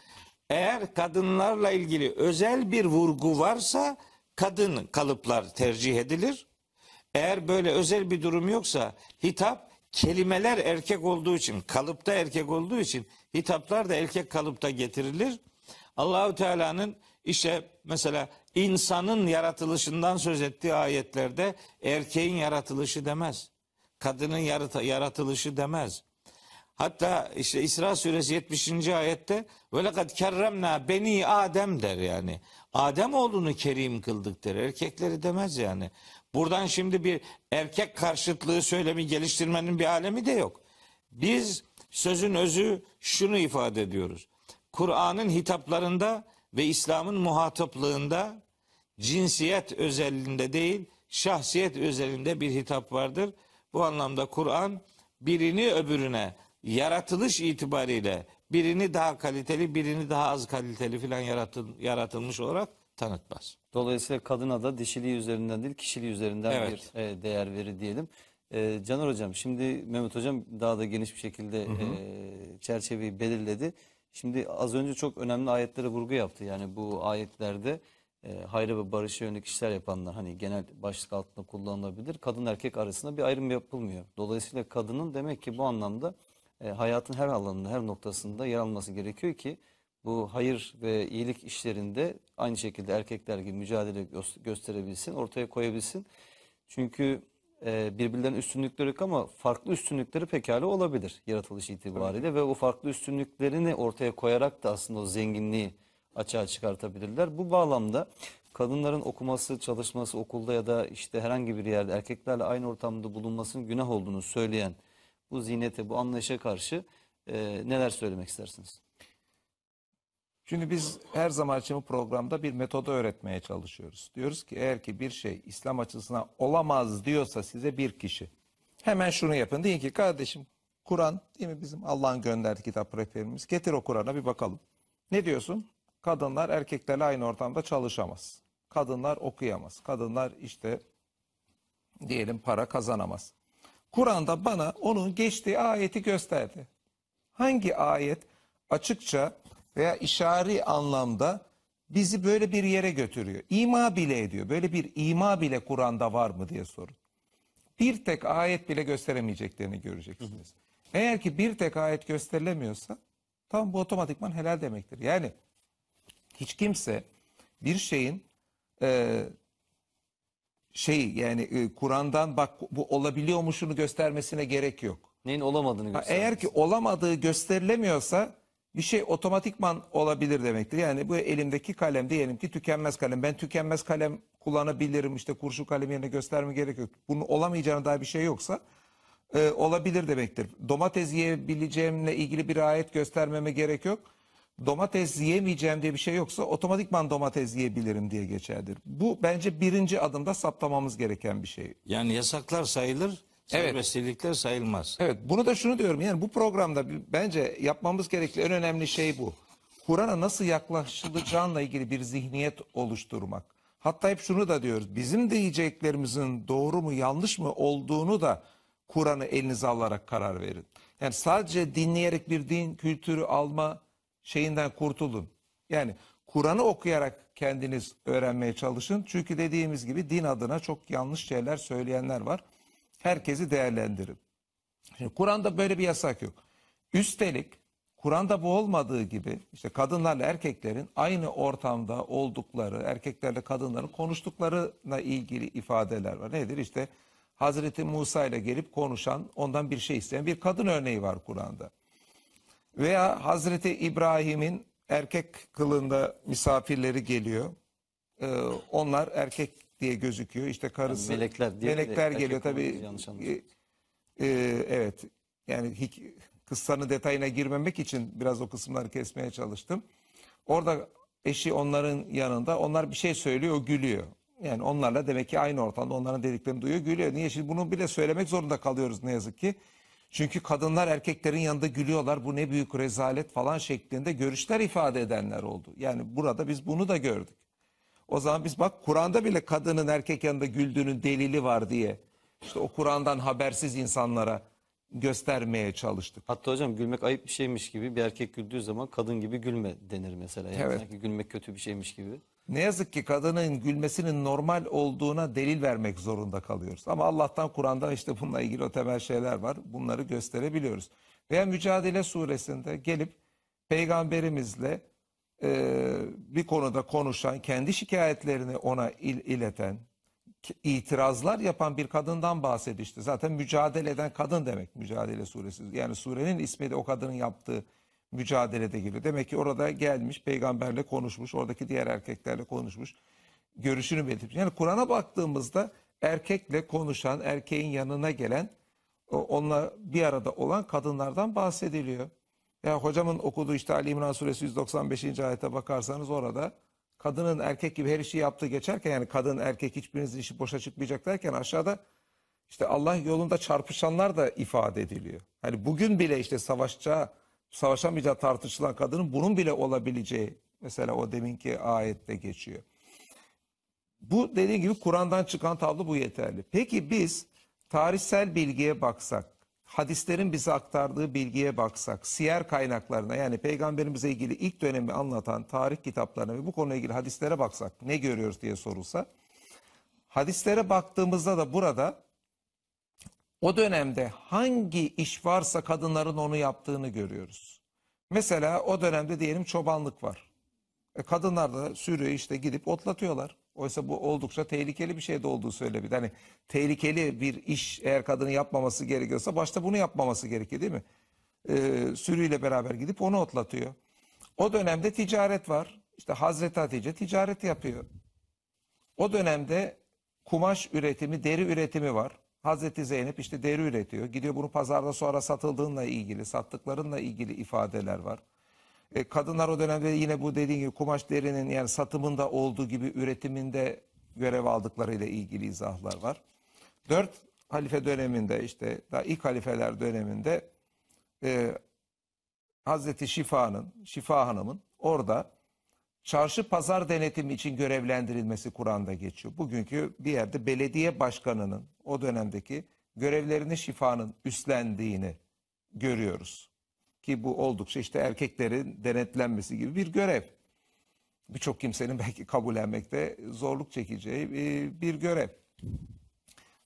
Speaker 3: Eğer kadınlarla ilgili özel bir vurgu varsa kadın kalıplar tercih edilir. Eğer böyle özel bir durum yoksa hitap kelimeler erkek olduğu için, kalıpta erkek olduğu için hitaplar da erkek kalıpta getirilir. Allahü Teala'nın işte mesela insanın yaratılışından söz ettiği ayetlerde erkeğin yaratılışı demez. Kadının yaratılışı demez. Hatta işte İsra suresi 70. ayette ve lekad kerremna beni Adem der yani. Adem olduğunu kerim kıldık der. Erkekleri demez yani. Buradan şimdi bir erkek karşıtlığı söylemi geliştirmenin bir alemi de yok. Biz sözün özü şunu ifade ediyoruz. Kur'an'ın hitaplarında ve İslam'ın muhataplığında cinsiyet özelliğinde değil şahsiyet özelinde bir hitap vardır. Bu anlamda Kur'an birini öbürüne yaratılış itibariyle birini daha kaliteli, birini daha az kaliteli filan yaratıl, yaratılmış olarak tanıtmaz. Dolayısıyla kadına da dişiliği üzerinden değil kişiliği üzerinden evet. bir e,
Speaker 1: değer veri diyelim. E, Caner Hocam şimdi Mehmet Hocam daha da geniş bir şekilde hı hı. E, çerçeveyi belirledi. Şimdi az önce çok önemli ayetlere vurgu yaptı. Yani bu ayetlerde e, hayra ve barışa yönelik işler yapanlar hani genel başlık altında kullanılabilir. Kadın erkek arasında bir ayrım yapılmıyor. Dolayısıyla kadının demek ki bu anlamda e, hayatın her alanında, her noktasında yer alması gerekiyor ki bu hayır ve iyilik işlerinde aynı şekilde erkekler gibi mücadele gö- gösterebilsin, ortaya koyabilsin. Çünkü e, birbirlerinin üstünlükleri yok ama farklı üstünlükleri pekala olabilir yaratılış itibariyle ve o farklı üstünlüklerini ortaya koyarak da aslında o zenginliği açığa çıkartabilirler. Bu bağlamda kadınların okuması, çalışması okulda ya da işte herhangi bir yerde erkeklerle aynı ortamda bulunmasının günah olduğunu söyleyen bu zinete, bu anlayışa karşı e, neler söylemek istersiniz? Şimdi biz her zaman için bu
Speaker 2: programda bir metodu öğretmeye çalışıyoruz. Diyoruz ki eğer ki bir şey İslam açısından olamaz diyorsa size bir kişi hemen şunu yapın. Deyin ki kardeşim Kur'an değil mi bizim Allah'ın gönderdiği kitap rehberimiz. Getir o Kur'an'a bir bakalım. Ne diyorsun? Kadınlar erkeklerle aynı ortamda çalışamaz. Kadınlar okuyamaz. Kadınlar işte diyelim para kazanamaz. Kur'an'da bana onun geçtiği ayeti gösterdi. Hangi ayet açıkça veya işari anlamda bizi böyle bir yere götürüyor? İma bile ediyor. Böyle bir ima bile Kur'an'da var mı diye sorun. Bir tek ayet bile gösteremeyeceklerini göreceksiniz. Eğer ki bir tek ayet gösterilemiyorsa tam bu otomatikman helal demektir. Yani hiç kimse bir şeyin e, şey yani e, Kur'an'dan bak bu olabiliyormuşunu göstermesine gerek yok.
Speaker 1: Neyin olamadığını göster.
Speaker 2: Eğer ki olamadığı gösterilemiyorsa bir şey otomatikman olabilir demektir. Yani bu elimdeki kalem diyelim ki tükenmez kalem. Ben tükenmez kalem kullanabilirim işte kurşun kalem yerine gösterme gerek yok. Bunun olamayacağına dair bir şey yoksa e, olabilir demektir. Domates yiyebileceğimle ilgili bir ayet göstermeme gerek yok domates yemeyeceğim diye bir şey yoksa otomatikman domates yiyebilirim diye geçerdir. Bu bence birinci adımda saptamamız gereken bir şey.
Speaker 3: Yani yasaklar sayılır, Evet. sayılmaz. Evet bunu da şunu diyorum yani bu programda
Speaker 2: bence yapmamız gerekli en önemli şey bu. Kur'an'a nasıl yaklaşılacağınla ilgili bir zihniyet oluşturmak. Hatta hep şunu da diyoruz bizim diyeceklerimizin doğru mu yanlış mı olduğunu da Kur'an'ı elinize alarak karar verin. Yani sadece dinleyerek bir din kültürü alma şeyinden kurtulun. Yani Kur'an'ı okuyarak kendiniz öğrenmeye çalışın. Çünkü dediğimiz gibi din adına çok yanlış şeyler söyleyenler var. Herkesi değerlendirin. Şimdi Kur'an'da böyle bir yasak yok. Üstelik Kur'an'da bu olmadığı gibi işte kadınlarla erkeklerin aynı ortamda oldukları, erkeklerle kadınların konuştuklarına ilgili ifadeler var. Nedir? İşte Hazreti Musa ile gelip konuşan, ondan bir şey isteyen bir kadın örneği var Kur'an'da. Veya Hazreti İbrahim'in erkek kılığında misafirleri geliyor. Ee, onlar erkek diye gözüküyor. İşte karısı yani melekler diye melekler de, geliyor tabii. E, e, evet. Yani hik, kıssanın detayına girmemek için biraz o kısımları kesmeye çalıştım. Orada eşi onların yanında onlar bir şey söylüyor, o gülüyor. Yani onlarla demek ki aynı ortamda onların dediklerini duyuyor, gülüyor. Niye şimdi bunu bile söylemek zorunda kalıyoruz ne yazık ki. Çünkü kadınlar erkeklerin yanında gülüyorlar bu ne büyük rezalet falan şeklinde görüşler ifade edenler oldu. Yani burada biz bunu da gördük. O zaman biz bak Kur'an'da bile kadının erkek yanında güldüğünün delili var diye
Speaker 1: işte o Kur'an'dan habersiz insanlara göstermeye çalıştık. Hatta hocam gülmek ayıp bir şeymiş gibi bir erkek güldüğü zaman kadın gibi gülme denir mesela. Yani evet. Sanki gülmek kötü bir şeymiş gibi
Speaker 2: ne yazık ki kadının gülmesinin normal olduğuna delil vermek zorunda kalıyoruz. Ama Allah'tan Kur'an'da işte bununla ilgili o temel şeyler var. Bunları gösterebiliyoruz. Veya Mücadele suresinde gelip peygamberimizle e, bir konuda konuşan, kendi şikayetlerini ona il, ileten, itirazlar yapan bir kadından bahsediyor Zaten mücadele eden kadın demek Mücadele suresi. Yani surenin ismi de o kadının yaptığı mücadelede gibi Demek ki orada gelmiş peygamberle konuşmuş, oradaki diğer erkeklerle konuşmuş, görüşünü belirtmiş. Yani Kur'an'a baktığımızda erkekle konuşan, erkeğin yanına gelen, onunla bir arada olan kadınlardan bahsediliyor. Ya hocamın okuduğu işte Ali İmran suresi 195. ayete bakarsanız orada kadının erkek gibi her işi yaptığı geçerken yani kadın erkek hiçbirinizin işi boşa çıkmayacak derken aşağıda işte Allah yolunda çarpışanlar da ifade ediliyor. Hani bugün bile işte savaşacağı savaşamayacağı tartışılan kadının bunun bile olabileceği mesela o deminki ayette geçiyor. Bu dediğim gibi Kur'an'dan çıkan tablo bu yeterli. Peki biz tarihsel bilgiye baksak, hadislerin bize aktardığı bilgiye baksak, siyer kaynaklarına yani peygamberimize ilgili ilk dönemi anlatan tarih kitaplarına ve bu konuyla ilgili hadislere baksak ne görüyoruz diye sorulsa, hadislere baktığımızda da burada o dönemde hangi iş varsa kadınların onu yaptığını görüyoruz. Mesela o dönemde diyelim çobanlık var. E kadınlar da sürüyor işte gidip otlatıyorlar. Oysa bu oldukça tehlikeli bir şey de olduğu söylenebilir. Hani tehlikeli bir iş eğer kadının yapmaması gerekiyorsa başta bunu yapmaması gerekiyor değil mi? Ee, sürüyle beraber gidip onu otlatıyor. O dönemde ticaret var. İşte Hazreti Hatice ticaret yapıyor. O dönemde kumaş üretimi, deri üretimi var. Hazreti Zeynep işte deri üretiyor. Gidiyor bunu pazarda sonra satıldığınla ilgili, sattıklarınla ilgili ifadeler var. E, kadınlar o dönemde yine bu dediğim gibi kumaş derinin yani satımında olduğu gibi üretiminde görev aldıklarıyla ilgili izahlar var. Dört halife döneminde işte daha ilk halifeler döneminde e, Hazreti Şifa'nın, Şifa Hanım'ın orada çarşı pazar denetimi için görevlendirilmesi Kur'an'da geçiyor. Bugünkü bir yerde belediye başkanının o dönemdeki görevlerini şifanın üstlendiğini görüyoruz. Ki bu oldukça işte erkeklerin denetlenmesi gibi bir görev. Birçok kimsenin belki kabullenmekte zorluk çekeceği e, bir görev.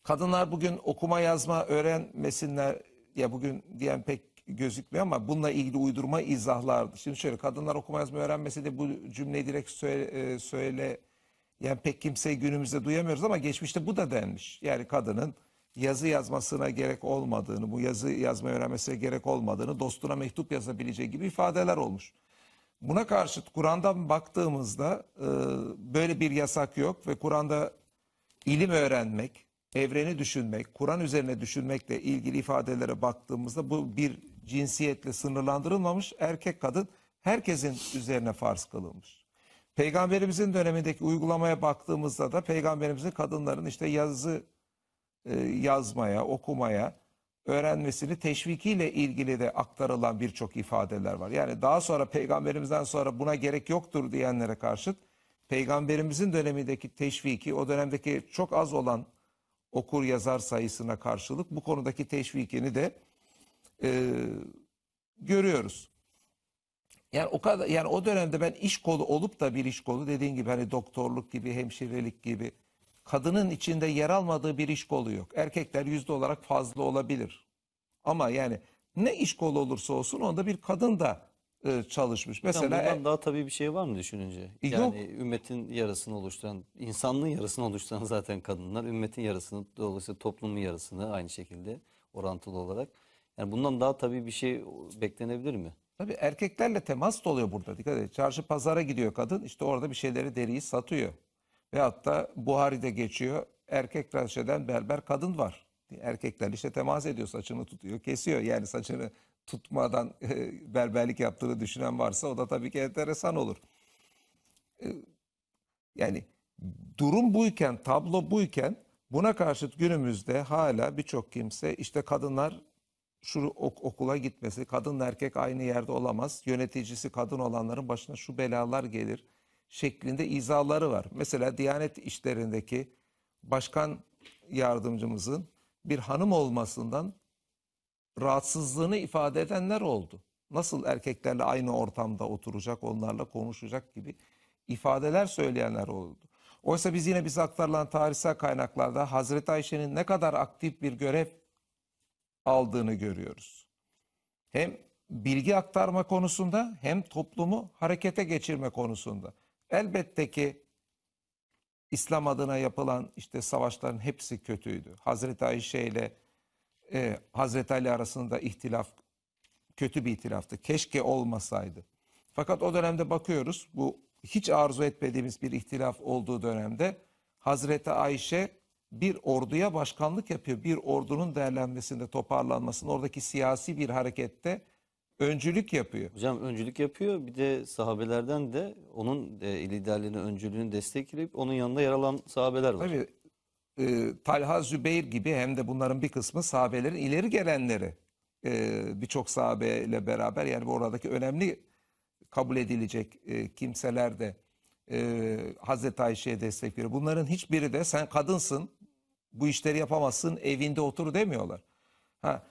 Speaker 2: Kadınlar bugün okuma yazma öğrenmesinler ya bugün diyen pek gözükmüyor ama bununla ilgili uydurma izahlardı. Şimdi şöyle kadınlar okuma yazma öğrenmesi de bu cümleyi direkt söyle, e, söyle yani pek kimseyi günümüzde duyamıyoruz ama geçmişte bu da denmiş. Yani kadının yazı yazmasına gerek olmadığını, bu yazı yazma öğrenmesine gerek olmadığını, dostuna mektup yazabileceği gibi ifadeler olmuş. Buna karşıt Kur'an'dan baktığımızda e, böyle bir yasak yok ve Kur'an'da ilim öğrenmek, evreni düşünmek, Kur'an üzerine düşünmekle ilgili ifadelere baktığımızda bu bir cinsiyetle sınırlandırılmamış. Erkek kadın herkesin üzerine farz kılınmış. Peygamberimizin dönemindeki uygulamaya baktığımızda da peygamberimizin kadınların işte yazı e, yazmaya, okumaya öğrenmesini teşvikiyle ilgili de aktarılan birçok ifadeler var. Yani daha sonra peygamberimizden sonra buna gerek yoktur diyenlere karşıt peygamberimizin dönemindeki teşviki o dönemdeki çok az olan okur yazar sayısına karşılık bu konudaki teşvikini de e, görüyoruz. Yani o kadar yani o dönemde ben iş kolu olup da bir iş kolu dediğin gibi hani doktorluk gibi, hemşirelik gibi kadının içinde yer almadığı bir iş kolu yok. Erkekler yüzde olarak fazla olabilir. Ama yani ne iş kolu olursa olsun onda bir kadın da e, çalışmış. Mesela yani bundan
Speaker 1: e, daha tabii bir şey var mı düşününce? Yani yok. ümmetin yarısını oluşturan, insanlığın yarısını oluşturan zaten kadınlar, ümmetin yarısını dolayısıyla toplumun yarısını aynı şekilde orantılı olarak yani bundan daha tabii bir şey beklenebilir mi?
Speaker 2: Tabii erkeklerle temas da oluyor burada. Dikkat edin. Çarşı pazara gidiyor kadın. işte orada bir şeyleri deriyi satıyor. Ve hatta Buhari'de geçiyor. Erkek tıraş berber kadın var. Erkekler işte temas ediyor. Saçını tutuyor, kesiyor. Yani saçını tutmadan e, berberlik yaptığını düşünen varsa o da tabii ki enteresan olur. E, yani durum buyken, tablo buyken buna karşıt günümüzde hala birçok kimse işte kadınlar şu okula gitmesi, kadın erkek aynı yerde olamaz, yöneticisi kadın olanların başına şu belalar gelir şeklinde izahları var. Mesela Diyanet işlerindeki başkan yardımcımızın bir hanım olmasından rahatsızlığını ifade edenler oldu. Nasıl erkeklerle aynı ortamda oturacak, onlarla konuşacak gibi ifadeler söyleyenler oldu. Oysa biz yine biz aktarılan tarihsel kaynaklarda Hazreti Ayşe'nin ne kadar aktif bir görev aldığını görüyoruz. Hem bilgi aktarma konusunda hem toplumu harekete geçirme konusunda. Elbette ki İslam adına yapılan işte savaşların hepsi kötüydü. Hazreti Ayşe ile e, Hazreti Ali arasında ihtilaf kötü bir ihtilaftı. Keşke olmasaydı. Fakat o dönemde bakıyoruz bu hiç arzu etmediğimiz bir ihtilaf olduğu dönemde Hazreti Ayşe bir orduya başkanlık yapıyor. Bir ordunun değerlenmesinde, toparlanmasında, oradaki siyasi bir harekette
Speaker 1: öncülük yapıyor. Hocam öncülük yapıyor. Bir de sahabelerden de onun e, liderliğini, öncülüğünü destekleyip onun yanında yer alan sahabeler var. Tabii e, Talha Zübeyir gibi hem
Speaker 2: de bunların bir kısmı sahabelerin ileri gelenleri. E, birçok sahabeyle beraber yani bu oradaki önemli kabul edilecek e, kimseler de Hazreti Ayşe'ye destek veriyor. Bunların hiçbiri de sen kadınsın, bu işleri yapamazsın evinde otur demiyorlar. Ha,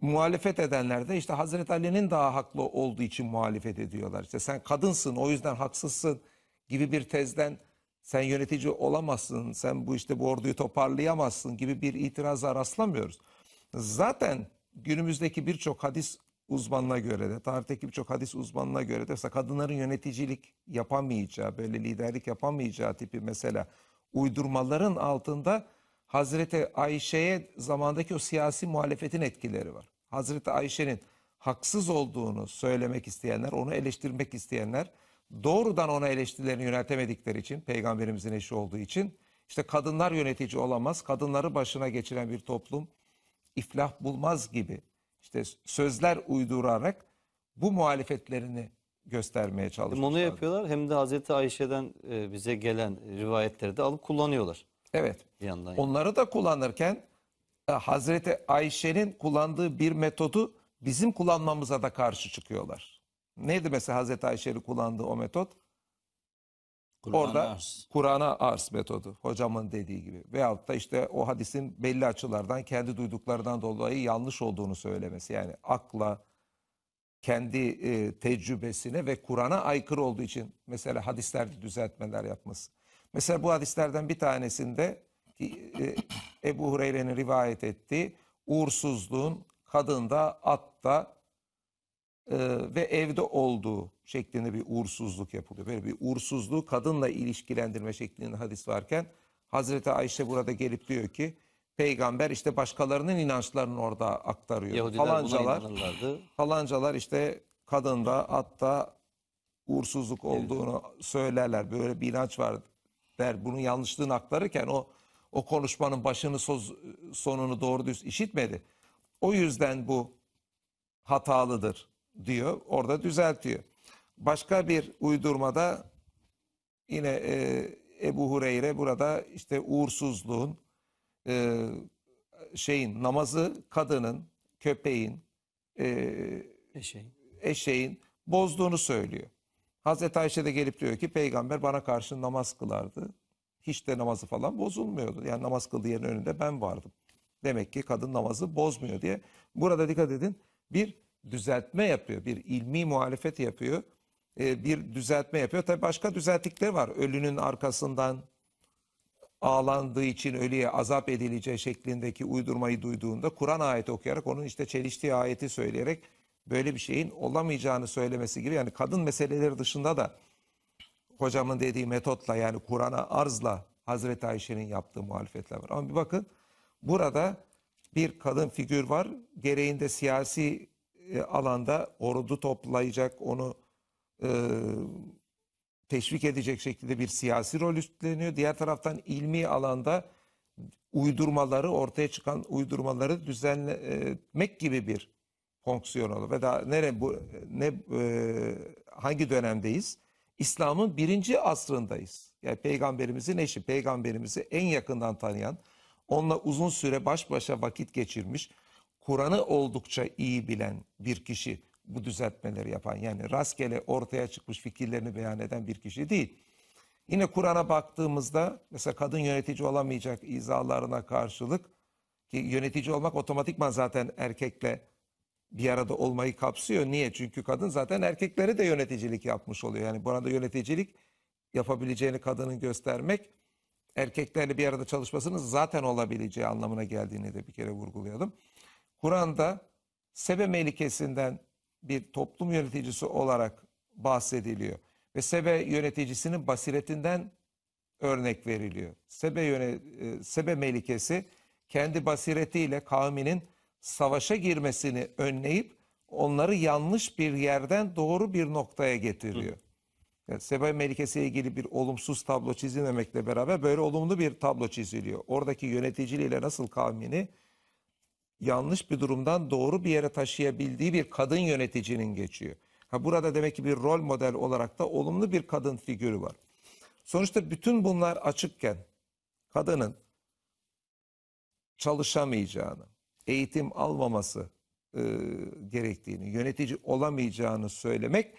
Speaker 2: muhalefet edenler de işte Hazreti Ali'nin daha haklı olduğu için muhalefet ediyorlar. İşte sen kadınsın o yüzden haksızsın gibi bir tezden sen yönetici olamazsın, sen bu işte bu orduyu toparlayamazsın gibi bir itiraza rastlamıyoruz. Zaten günümüzdeki birçok hadis uzmanına göre de, tarihteki birçok hadis uzmanına göre de kadınların yöneticilik yapamayacağı, böyle liderlik yapamayacağı tipi mesela uydurmaların altında Hazreti Ayşe'ye zamandaki o siyasi muhalefetin etkileri var. Hazreti Ayşe'nin haksız olduğunu söylemek isteyenler, onu eleştirmek isteyenler doğrudan ona eleştirilerini yöneltemedikleri için, peygamberimizin eşi olduğu için işte kadınlar yönetici olamaz, kadınları başına geçiren bir toplum iflah bulmaz gibi işte sözler uydurarak bu muhalefetlerini göstermeye çalışmışlar.
Speaker 1: Hem onu yapıyorlar hem de Hazreti Ayşe'den e, bize gelen rivayetleri de alıp kullanıyorlar. Evet. Bir yandan Onları
Speaker 2: da kullanırken e, Hazreti Ayşe'nin kullandığı bir metodu bizim kullanmamıza da karşı çıkıyorlar. Neydi mesela Hazreti Ayşe'nin kullandığı o metot? Kur'an Orada Kur'an'a arz metodu hocamın dediği gibi. Veyahut da işte o hadisin belli açılardan kendi duyduklarından dolayı yanlış olduğunu söylemesi. Yani akla, kendi e, tecrübesine ve Kur'an'a aykırı olduğu için mesela hadislerde düzeltmeler yapması. Mesela bu hadislerden bir tanesinde e, Ebu Hureyre'nin rivayet ettiği uğursuzluğun kadında, atta e, ve evde olduğu şeklinde bir uğursuzluk yapılıyor. Böyle bir uğursuzluğu kadınla ilişkilendirme şeklinde hadis varken Hazreti Ayşe burada gelip diyor ki peygamber işte başkalarının inançlarını orada aktarıyor. Yahudiler falancalar, falancalar işte kadında atta uğursuzluk olduğunu evet. söylerler. Böyle bir inanç vardı der. Bunun yanlışlığını aktarırken o o konuşmanın başını söz sonunu doğru düz işitmedi. O yüzden bu hatalıdır diyor. Orada düzeltiyor. Başka bir uydurmada yine e, Ebu Hureyre burada işte uğursuzluğun e, şeyin namazı kadının, köpeğin, e, eşeğin. eşeğin bozduğunu söylüyor. Hazreti Ayşe de gelip diyor ki peygamber bana karşı namaz kılardı. Hiç de namazı falan bozulmuyordu. Yani namaz kıldığı yerin önünde ben vardım. Demek ki kadın namazı bozmuyor diye. Burada dikkat edin bir düzeltme yapıyor. Bir ilmi muhalefet yapıyor. Ee, bir düzeltme yapıyor. Tabi başka düzeltlikleri var. Ölünün arkasından ağlandığı için ölüye azap edileceği şeklindeki uydurmayı duyduğunda Kur'an ayeti okuyarak onun işte çeliştiği ayeti söyleyerek böyle bir şeyin olamayacağını söylemesi gibi yani kadın meseleleri dışında da hocamın dediği metotla yani Kur'an'a arzla Hazreti Ayşe'nin yaptığı muhalefetler var. Ama bir bakın burada bir kadın figür var. Gereğinde siyasi e, alanda ordu toplayacak, onu e, teşvik edecek şekilde bir siyasi rol üstleniyor. Diğer taraftan ilmi alanda uydurmaları, ortaya çıkan uydurmaları düzenlemek e, gibi bir fonksiyonunu ve daha nere bu ne e, hangi dönemdeyiz? İslam'ın birinci asrındayız. Yani peygamberimizin eşi, peygamberimizi en yakından tanıyan, onunla uzun süre baş başa vakit geçirmiş, Kur'an'ı oldukça iyi bilen bir kişi bu düzeltmeleri yapan yani rastgele ortaya çıkmış fikirlerini beyan eden bir kişi değil. Yine Kur'an'a baktığımızda mesela kadın yönetici olamayacak izahlarına karşılık ki yönetici olmak otomatikman zaten erkekle bir arada olmayı kapsıyor. Niye? Çünkü kadın zaten erkeklere de yöneticilik yapmış oluyor. Yani burada yöneticilik yapabileceğini kadının göstermek erkeklerle bir arada çalışmasının zaten olabileceği anlamına geldiğini de bir kere vurgulayalım. Kur'an'da Sebe Melikesi'nden bir toplum yöneticisi olarak bahsediliyor. Ve Sebe yöneticisinin basiretinden örnek veriliyor. Sebe, yöne, e, Sebe Melikesi kendi basiretiyle kavminin savaşa girmesini önleyip onları yanlış bir yerden doğru bir noktaya getiriyor. Hı. Yani Seba Melikesi ile ilgili bir olumsuz tablo çizilmemekle beraber böyle olumlu bir tablo çiziliyor. Oradaki yöneticiliğiyle nasıl kavmini yanlış bir durumdan doğru bir yere taşıyabildiği bir kadın yöneticinin geçiyor. Ha burada demek ki bir rol model olarak da olumlu bir kadın figürü var. Sonuçta bütün bunlar açıkken kadının çalışamayacağını, eğitim almaması e, gerektiğini, yönetici olamayacağını söylemek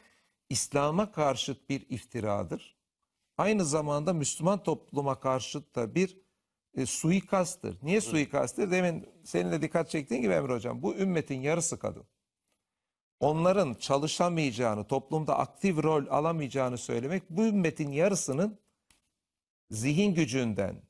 Speaker 2: İslam'a karşıt bir iftiradır. Aynı zamanda Müslüman topluma karşıt da bir e, suikastır. Niye suikasttır? Demin senin de dikkat çektiğin gibi Emre Hocam bu ümmetin yarısı kadın. Onların çalışamayacağını, toplumda aktif rol alamayacağını söylemek bu ümmetin yarısının zihin gücünden,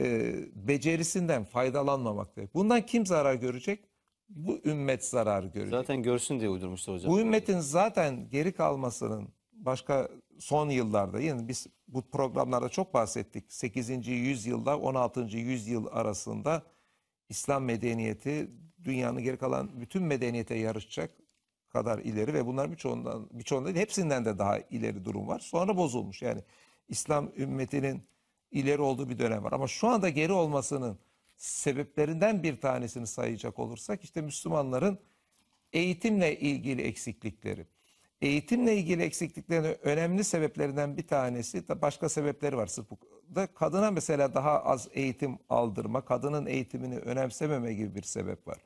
Speaker 2: e, becerisinden faydalanmamakta. Bundan kim zarar görecek?
Speaker 1: Bu ümmet zarar görecek. Zaten görsün diye uydurmuştu hocam. Bu
Speaker 2: ümmetin zaten geri kalmasının başka son yıllarda yani biz bu programlarda çok bahsettik. 8. yüzyılda 16. yüzyıl arasında İslam medeniyeti dünyanın geri kalan bütün medeniyete yarışacak kadar ileri ve bunların birçoğundan birçoğundan hepsinden de daha ileri durum var. Sonra bozulmuş. Yani İslam ümmetinin ileri olduğu bir dönem var. Ama şu anda geri olmasının sebeplerinden bir tanesini sayacak olursak işte Müslümanların eğitimle ilgili eksiklikleri. Eğitimle ilgili eksikliklerin önemli sebeplerinden bir tanesi de başka sebepleri var sırf bu da kadına mesela daha az eğitim aldırma, kadının eğitimini önemsememe gibi bir sebep var.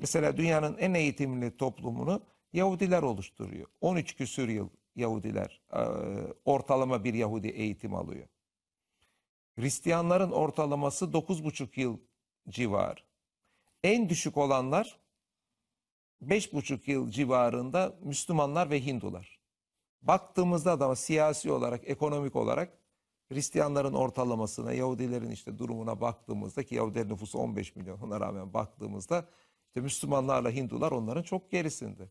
Speaker 2: Mesela dünyanın en eğitimli toplumunu Yahudiler oluşturuyor. 13 küsür yıl Yahudiler ortalama bir Yahudi eğitim alıyor. Hristiyanların ortalaması 9,5 yıl civar, En düşük olanlar 5,5 yıl civarında Müslümanlar ve Hindular. Baktığımızda da siyasi olarak, ekonomik olarak Hristiyanların ortalamasına, Yahudilerin işte durumuna baktığımızda ki Yahudilerin nüfusu 15 milyon ona rağmen baktığımızda işte Müslümanlarla Hindular onların çok gerisinde.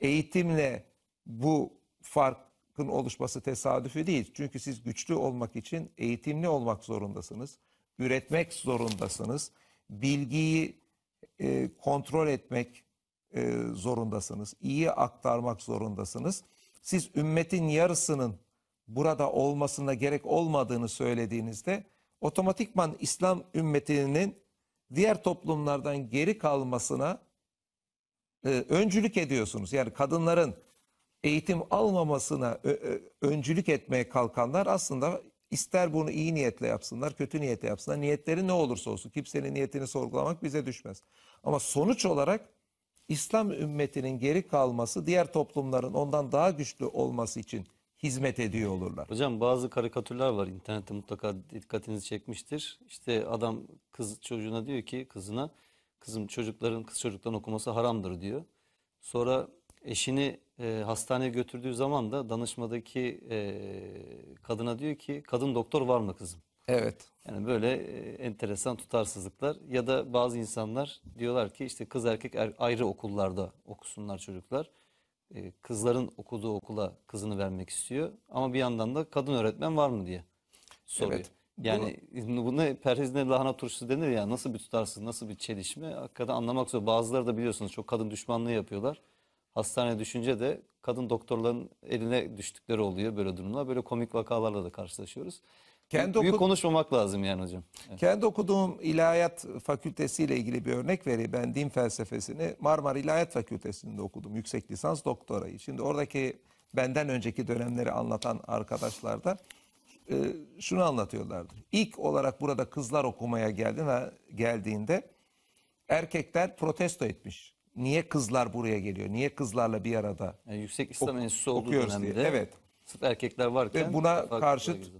Speaker 2: Eğitimle bu fark oluşması tesadüfi değil. Çünkü siz güçlü olmak için eğitimli olmak zorundasınız. Üretmek zorundasınız. Bilgiyi e, kontrol etmek e, zorundasınız. İyi aktarmak zorundasınız. Siz ümmetin yarısının burada olmasına gerek olmadığını söylediğinizde otomatikman İslam ümmetinin diğer toplumlardan geri kalmasına e, öncülük ediyorsunuz. Yani kadınların eğitim almamasına öncülük etmeye kalkanlar aslında ister bunu iyi niyetle yapsınlar, kötü niyetle yapsınlar. Niyetleri ne olursa olsun kimsenin niyetini sorgulamak bize düşmez. Ama sonuç olarak İslam ümmetinin geri kalması diğer toplumların ondan daha güçlü olması için hizmet ediyor olurlar.
Speaker 1: Hocam bazı karikatürler var internette mutlaka dikkatinizi çekmiştir. İşte adam kız çocuğuna diyor ki kızına kızım çocukların kız çocuktan okuması haramdır diyor. Sonra eşini e, hastaneye götürdüğü zaman da danışmadaki e, kadına diyor ki kadın doktor var mı kızım? Evet. Yani böyle e, enteresan tutarsızlıklar ya da bazı insanlar diyorlar ki işte kız erkek er, ayrı okullarda okusunlar çocuklar. E, kızların okuduğu okula kızını vermek istiyor ama bir yandan da kadın öğretmen var mı diye soruyor. Evet. Yani bunu, bunu ne lahana turşusu denir ya nasıl bir tutarsız nasıl bir çelişme hakikaten anlamak zor. Bazıları da biliyorsunuz çok kadın düşmanlığı yapıyorlar. Hastane düşünce de kadın doktorların eline düştükleri oluyor böyle durumlar. Böyle komik vakalarla da karşılaşıyoruz. Kendi Büyük konuşmamak lazım yani hocam.
Speaker 2: Evet. Kendi okuduğum ilahiyat fakültesiyle ilgili bir örnek vereyim. Ben din felsefesini Marmara İlahiyat Fakültesi'nde okudum. Yüksek lisans doktorayı. Şimdi oradaki benden önceki dönemleri anlatan arkadaşlar da e, şunu anlatıyorlardı. İlk olarak burada kızlar okumaya geldiğinde, geldiğinde erkekler protesto etmiş niye kızlar buraya geliyor? Niye kızlarla bir arada?
Speaker 1: Yani yüksek İslam Enstitüsü olduğu dönemde. Diye. Evet. Sırf erkekler varken. Ve buna karşıt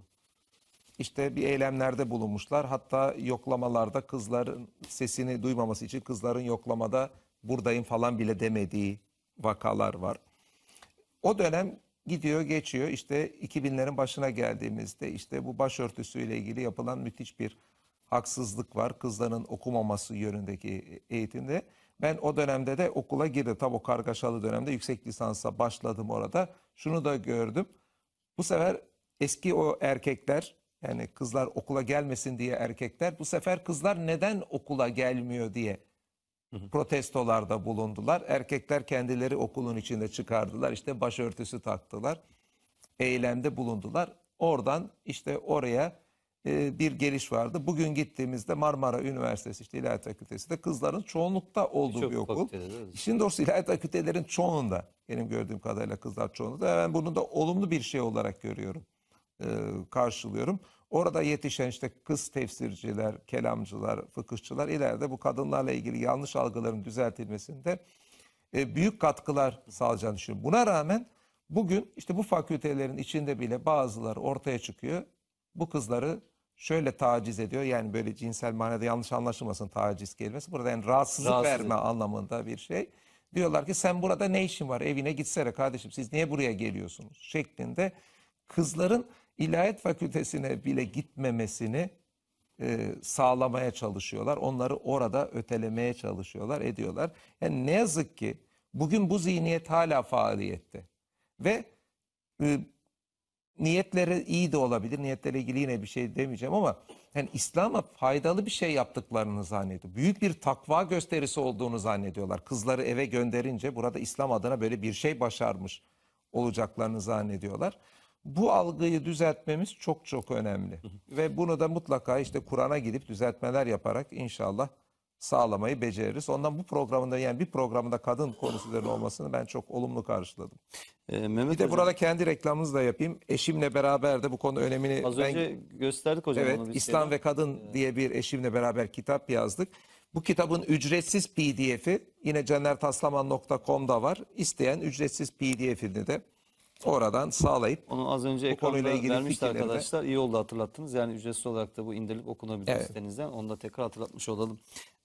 Speaker 2: işte bir eylemlerde bulunmuşlar. Hatta yoklamalarda kızların sesini duymaması için kızların yoklamada buradayım falan bile demediği vakalar var. O dönem gidiyor geçiyor işte 2000'lerin başına geldiğimizde işte bu başörtüsüyle ilgili yapılan müthiş bir haksızlık var. Kızların okumaması yönündeki e, eğitimde. Ben o dönemde de okula girdim. Tam o kargaşalı dönemde yüksek lisansa başladım orada. Şunu da gördüm. Bu sefer eski o erkekler yani kızlar okula gelmesin diye erkekler bu sefer kızlar neden okula gelmiyor diye protestolarda bulundular. Erkekler kendileri okulun içinde çıkardılar. İşte başörtüsü taktılar. Eylemde bulundular. Oradan işte oraya e, bir geliş vardı. Bugün gittiğimizde Marmara Üniversitesi işte İlahiyat Fakültesi de kızların çoğunlukta olduğu Çok bir okul. İşin doğrusu İlahiyat Fakültelerin çoğunda benim gördüğüm kadarıyla kızlar çoğunda. Ben bunu da olumlu bir şey olarak görüyorum, e, karşılıyorum. Orada yetişen işte kız tefsirciler, kelamcılar, fıkıhçılar ileride bu kadınlarla ilgili yanlış algıların düzeltilmesinde e, büyük katkılar sağlayacağını düşünüyorum. Buna rağmen bugün işte bu fakültelerin içinde bile bazıları ortaya çıkıyor. Bu kızları şöyle taciz ediyor. Yani böyle cinsel manada yanlış anlaşılmasın taciz kelimesi. Burada yani rahatsızlık, rahatsızlık verme anlamında bir şey. Diyorlar ki sen burada ne işin var evine gitsene kardeşim siz niye buraya geliyorsunuz şeklinde kızların ilahiyat fakültesine bile gitmemesini e, sağlamaya çalışıyorlar. Onları orada ötelemeye çalışıyorlar ediyorlar. Yani ne yazık ki bugün bu zihniyet hala faaliyette ve e, niyetleri iyi de olabilir. Niyetle ilgili yine bir şey demeyeceğim ama yani İslam'a faydalı bir şey yaptıklarını zannediyor. Büyük bir takva gösterisi olduğunu zannediyorlar. Kızları eve gönderince burada İslam adına böyle bir şey başarmış olacaklarını zannediyorlar. Bu algıyı düzeltmemiz çok çok önemli. Ve bunu da mutlaka işte Kur'an'a gidip düzeltmeler yaparak inşallah sağlamayı beceririz. Ondan bu programında yani bir programında kadın konusu üzerine olmasını ben çok olumlu karşıladım.
Speaker 1: Ee, Mehmet bir de hocam, burada
Speaker 2: kendi reklamımızı da yapayım. Eşimle beraber de bu konu önemini... Az ben, önce
Speaker 1: gösterdik hocam evet, onu. Evet, İslam ve
Speaker 2: Kadın ee... diye bir eşimle beraber kitap yazdık. Bu kitabın ücretsiz pdf'i yine cennertaslaman.com'da var. İsteyen ücretsiz pdf'ini de Oradan sağlayıp onu az önce ekranda vermişti arkadaşlar.
Speaker 1: İyi oldu hatırlattınız. Yani ücretsiz olarak da bu indirilip okunabilir evet. sitenizden. Onu da tekrar hatırlatmış olalım.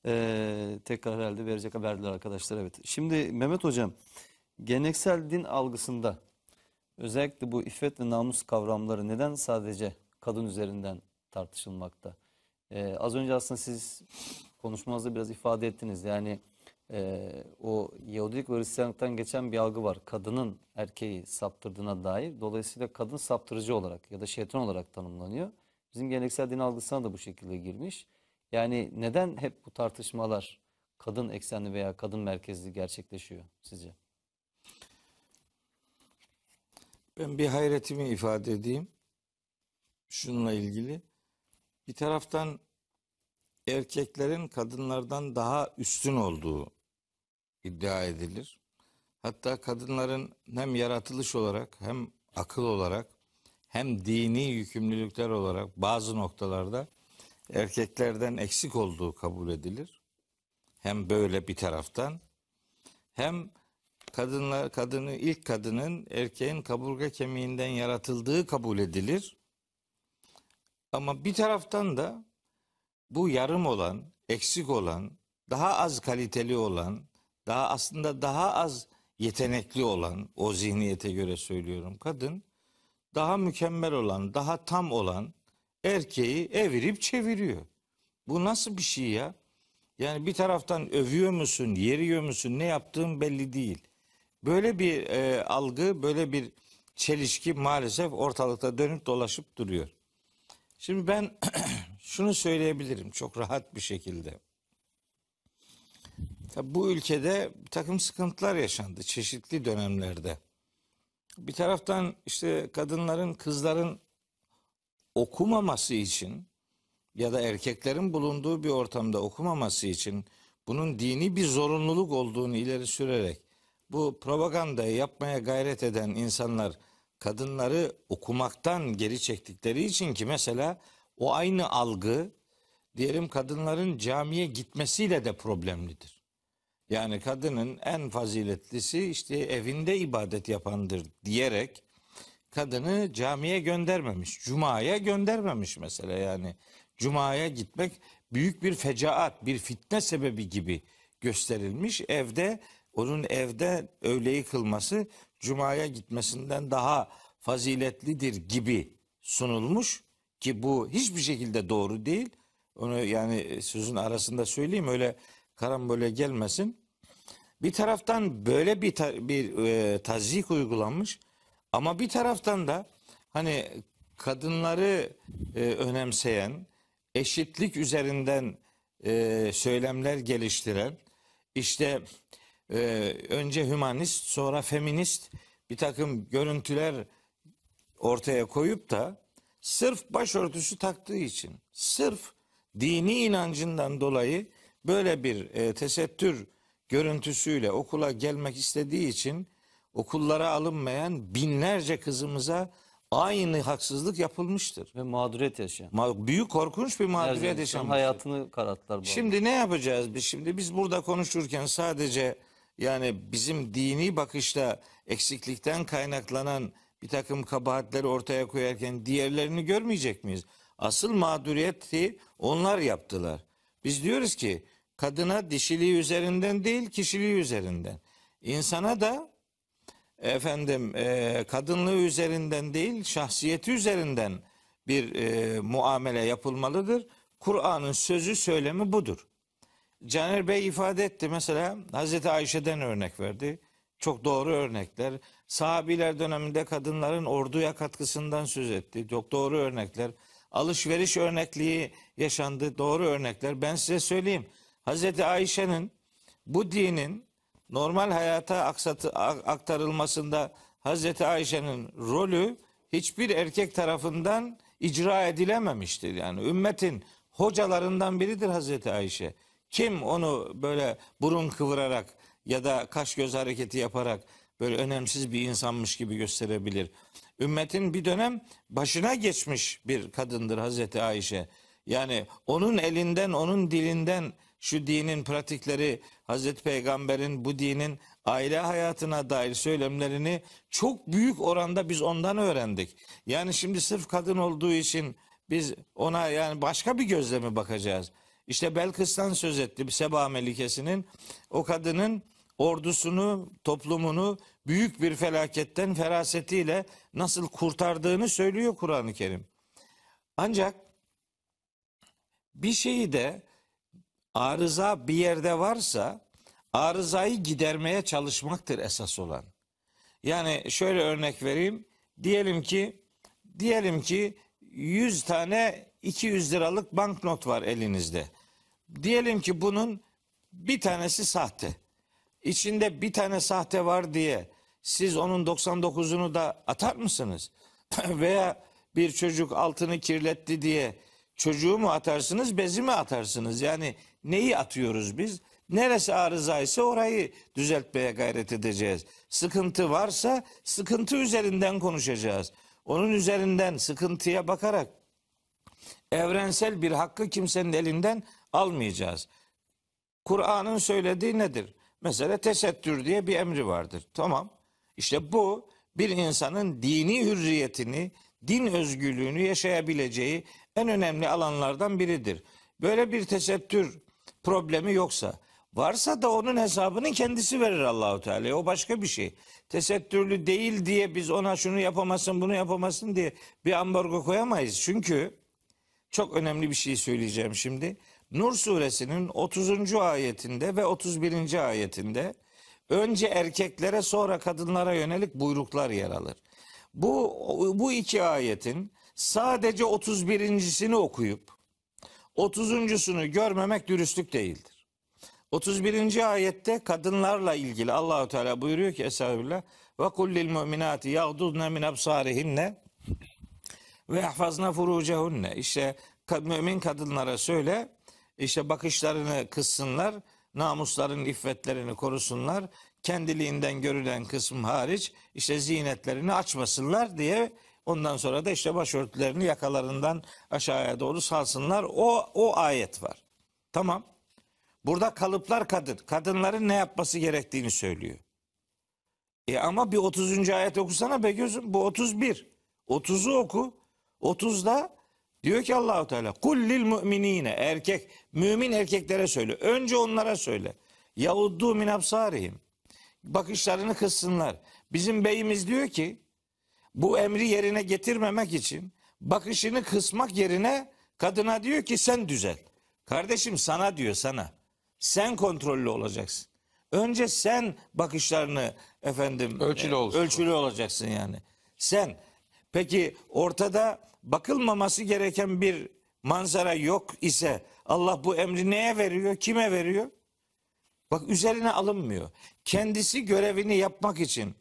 Speaker 1: Ee, tekrar herhalde verecek haberler arkadaşlar. Evet. Şimdi Mehmet Hocam geleneksel din algısında özellikle bu iffet ve namus kavramları neden sadece kadın üzerinden tartışılmakta? Ee, az önce aslında siz konuşmanızda biraz ifade ettiniz. Yani e, o Yahudilik ve Hristiyanlıktan geçen bir algı var. Kadının erkeği saptırdığına dair. Dolayısıyla kadın saptırıcı olarak ya da şeytan olarak tanımlanıyor. Bizim geleneksel din algısına da bu şekilde girmiş. Yani neden hep bu tartışmalar kadın eksenli veya kadın merkezli gerçekleşiyor sizce?
Speaker 3: Ben bir hayretimi ifade edeyim. Şununla ilgili. Bir taraftan erkeklerin kadınlardan daha üstün olduğu iddia edilir. Hatta kadınların hem yaratılış olarak hem akıl olarak hem dini yükümlülükler olarak bazı noktalarda erkeklerden eksik olduğu kabul edilir. Hem böyle bir taraftan hem kadınlar kadını ilk kadının erkeğin kaburga kemiğinden yaratıldığı kabul edilir. Ama bir taraftan da bu yarım olan, eksik olan, daha az kaliteli olan, daha aslında daha az yetenekli olan o zihniyete göre söylüyorum kadın daha mükemmel olan, daha tam olan erkeği evirip çeviriyor. Bu nasıl bir şey ya? Yani bir taraftan övüyor musun, yeriyor musun, ne yaptığın belli değil. Böyle bir e, algı, böyle bir çelişki maalesef ortalıkta dönüp dolaşıp duruyor. Şimdi ben şunu söyleyebilirim çok rahat bir şekilde. Tabii bu ülkede bir takım sıkıntılar yaşandı çeşitli dönemlerde. Bir taraftan işte kadınların, kızların okumaması için ya da erkeklerin bulunduğu bir ortamda okumaması için bunun dini bir zorunluluk olduğunu ileri sürerek bu propagandayı yapmaya gayret eden insanlar kadınları okumaktan geri çektikleri için ki mesela o aynı algı diyelim kadınların camiye gitmesiyle de problemlidir. Yani kadının en faziletlisi işte evinde ibadet yapandır diyerek kadını camiye göndermemiş. Cuma'ya göndermemiş mesela yani. Cuma'ya gitmek büyük bir fecaat, bir fitne sebebi gibi gösterilmiş. Evde onun evde öğleyi kılması cumaya gitmesinden daha faziletlidir gibi sunulmuş ki bu hiçbir şekilde doğru değil. Onu yani sözün arasında söyleyeyim öyle karambole gelmesin. Bir taraftan böyle bir ta, bir e, tazik uygulanmış ama bir taraftan da hani kadınları e, önemseyen, eşitlik üzerinden e, söylemler geliştiren, işte e, önce hümanist sonra feminist bir takım görüntüler ortaya koyup da sırf başörtüsü taktığı için, sırf dini inancından dolayı böyle bir e, tesettür görüntüsüyle okula gelmek istediği için okullara alınmayan binlerce kızımıza aynı haksızlık yapılmıştır. Ve mağduriyet yaşayan. Ma büyük korkunç bir mağduriyet yaşamıştır. Hayatını kararttılar. şimdi ne yapacağız biz şimdi? Biz burada konuşurken sadece yani bizim dini bakışta eksiklikten kaynaklanan bir takım kabahatleri ortaya koyarken diğerlerini görmeyecek miyiz? Asıl mağduriyeti onlar yaptılar. Biz diyoruz ki kadına dişiliği üzerinden değil kişiliği üzerinden. İnsana da efendim e, kadınlığı üzerinden değil şahsiyeti üzerinden bir e, muamele yapılmalıdır. Kur'an'ın sözü söylemi budur. Caner Bey ifade etti mesela Hazreti Ayşe'den örnek verdi. Çok doğru örnekler. Sahabiler döneminde kadınların orduya katkısından söz etti. Çok doğru örnekler. Alışveriş örnekliği yaşandı. Doğru örnekler. Ben size söyleyeyim. Hazreti Ayşe'nin bu dinin normal hayata aksatı, aktarılmasında Hazreti Ayşe'nin rolü hiçbir erkek tarafından icra edilememiştir. Yani ümmetin hocalarından biridir Hazreti Ayşe. Kim onu böyle burun kıvırarak ya da kaş göz hareketi yaparak böyle önemsiz bir insanmış gibi gösterebilir? Ümmetin bir dönem başına geçmiş bir kadındır Hazreti Ayşe. Yani onun elinden, onun dilinden şu dinin pratikleri Hazreti Peygamber'in bu dinin aile hayatına dair söylemlerini çok büyük oranda biz ondan öğrendik. Yani şimdi sırf kadın olduğu için biz ona yani başka bir gözle mi bakacağız? İşte Belkıs'tan söz etti Seba Melikesi'nin o kadının ordusunu, toplumunu büyük bir felaketten ferasetiyle nasıl kurtardığını söylüyor Kur'an-ı Kerim. Ancak bir şeyi de arıza bir yerde varsa arızayı gidermeye çalışmaktır esas olan. Yani şöyle örnek vereyim. Diyelim ki diyelim ki 100 tane 200 liralık banknot var elinizde. Diyelim ki bunun bir tanesi sahte. İçinde bir tane sahte var diye siz onun 99'unu da atar mısınız? Veya bir çocuk altını kirletti diye çocuğu mu atarsınız, bezi mi atarsınız? Yani neyi atıyoruz biz? Neresi arızaysa orayı düzeltmeye gayret edeceğiz. Sıkıntı varsa sıkıntı üzerinden konuşacağız. Onun üzerinden sıkıntıya bakarak evrensel bir hakkı kimsenin elinden almayacağız. Kur'an'ın söylediği nedir? Mesela tesettür diye bir emri vardır. Tamam. İşte bu bir insanın dini hürriyetini, din özgürlüğünü yaşayabileceği en önemli alanlardan biridir. Böyle bir tesettür problemi yoksa varsa da onun hesabını kendisi verir Allahu Teala. O başka bir şey. Tesettürlü değil diye biz ona şunu yapamasın, bunu yapamasın diye bir ambargo koyamayız. Çünkü çok önemli bir şey söyleyeceğim şimdi. Nur suresinin 30. ayetinde ve 31. ayetinde önce erkeklere sonra kadınlara yönelik buyruklar yer alır. Bu bu iki ayetin sadece 31.sini okuyup 30.sunu görmemek dürüstlük değildir. 31. ayette kadınlarla ilgili Allahu Teala buyuruyor ki Estağfirullah ve kullil mu'minati yağdudna min absarihinne ve yahfazna furucehunne. İşte mümin kadınlara söyle işte bakışlarını kıssınlar, namusların iffetlerini korusunlar, kendiliğinden görülen kısım hariç işte zinetlerini açmasınlar diye Ondan sonra da işte başörtülerini yakalarından aşağıya doğru salsınlar. O, o ayet var. Tamam. Burada kalıplar kadın. Kadınların ne yapması gerektiğini söylüyor. E ama bir 30. ayet okusana be gözüm. Bu 31. 30'u oku. 30'da diyor ki Allahu Teala Kul lil müminine erkek mümin erkeklere söyle. Önce onlara söyle. Yahuddu min absarihim. Bakışlarını kıssınlar. Bizim beyimiz diyor ki bu emri yerine getirmemek için bakışını kısmak yerine kadına diyor ki sen düzel Kardeşim sana diyor sana. Sen kontrollü olacaksın. Önce sen bakışlarını efendim ölçülü, e, olsun. ölçülü olacaksın yani. Sen peki ortada bakılmaması gereken bir manzara yok ise Allah bu emri neye veriyor? Kime veriyor? Bak üzerine alınmıyor. Kendisi görevini yapmak için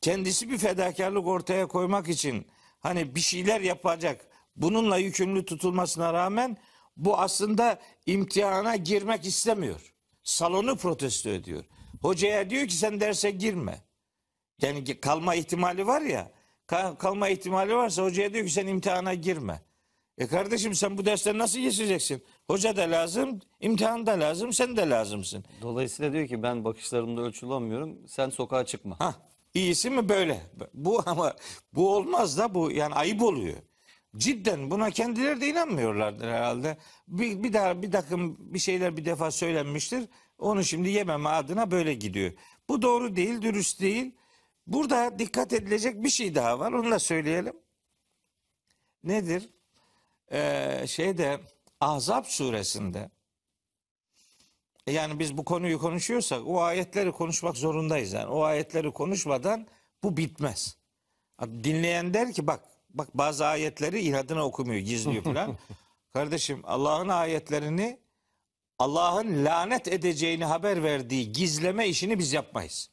Speaker 3: kendisi bir fedakarlık ortaya koymak için hani bir şeyler yapacak bununla yükümlü tutulmasına rağmen bu aslında imtihana girmek istemiyor. Salonu protesto ediyor. Hocaya diyor ki sen derse girme. Yani kalma ihtimali var ya. Kalma ihtimali varsa hocaya diyor ki sen imtihana girme. E kardeşim sen bu dersleri nasıl geçeceksin? Hoca da lazım, imtihan da lazım, sen de lazımsın. Dolayısıyla diyor ki ben bakışlarımda ölçülanmıyorum. Sen sokağa çıkma. Hah. İyisi mi böyle? Bu ama bu olmaz da bu yani ayıp oluyor. Cidden buna kendileri de inanmıyorlardır herhalde. Bir, bir daha bir takım bir şeyler bir defa söylenmiştir. Onu şimdi yememe adına böyle gidiyor. Bu doğru değil, dürüst değil. Burada dikkat edilecek bir şey daha var. Onu da söyleyelim. Nedir? Ee, şeyde Ahzab suresinde e yani biz bu konuyu konuşuyorsak o ayetleri konuşmak zorundayız. Yani o ayetleri konuşmadan bu bitmez. Dinleyen der ki bak bak bazı ayetleri inadına okumuyor, gizliyor falan. Kardeşim Allah'ın ayetlerini Allah'ın lanet edeceğini haber verdiği gizleme işini biz yapmayız.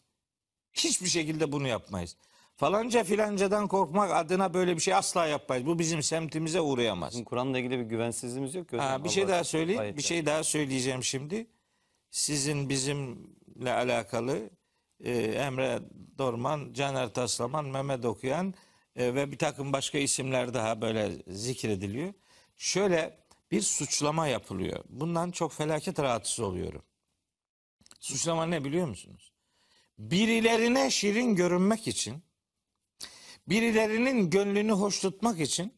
Speaker 3: Hiçbir şekilde bunu yapmayız. Falanca filancadan korkmak adına böyle bir şey asla yapmayız. Bu bizim semtimize uğrayamaz. Kur'an'la ilgili bir güvensizliğimiz yok Ha, bir şey daha söyleyeyim. Bir şey daha söyleyeceğim şimdi sizin bizimle alakalı e, Emre Dorman, Caner Taslaman, Mehmet Okuyan e, ve bir takım başka isimler daha böyle zikrediliyor. Şöyle bir suçlama yapılıyor. Bundan çok felaket rahatsız oluyorum. Suçlama ne biliyor musunuz? Birilerine şirin görünmek için, birilerinin gönlünü hoş tutmak için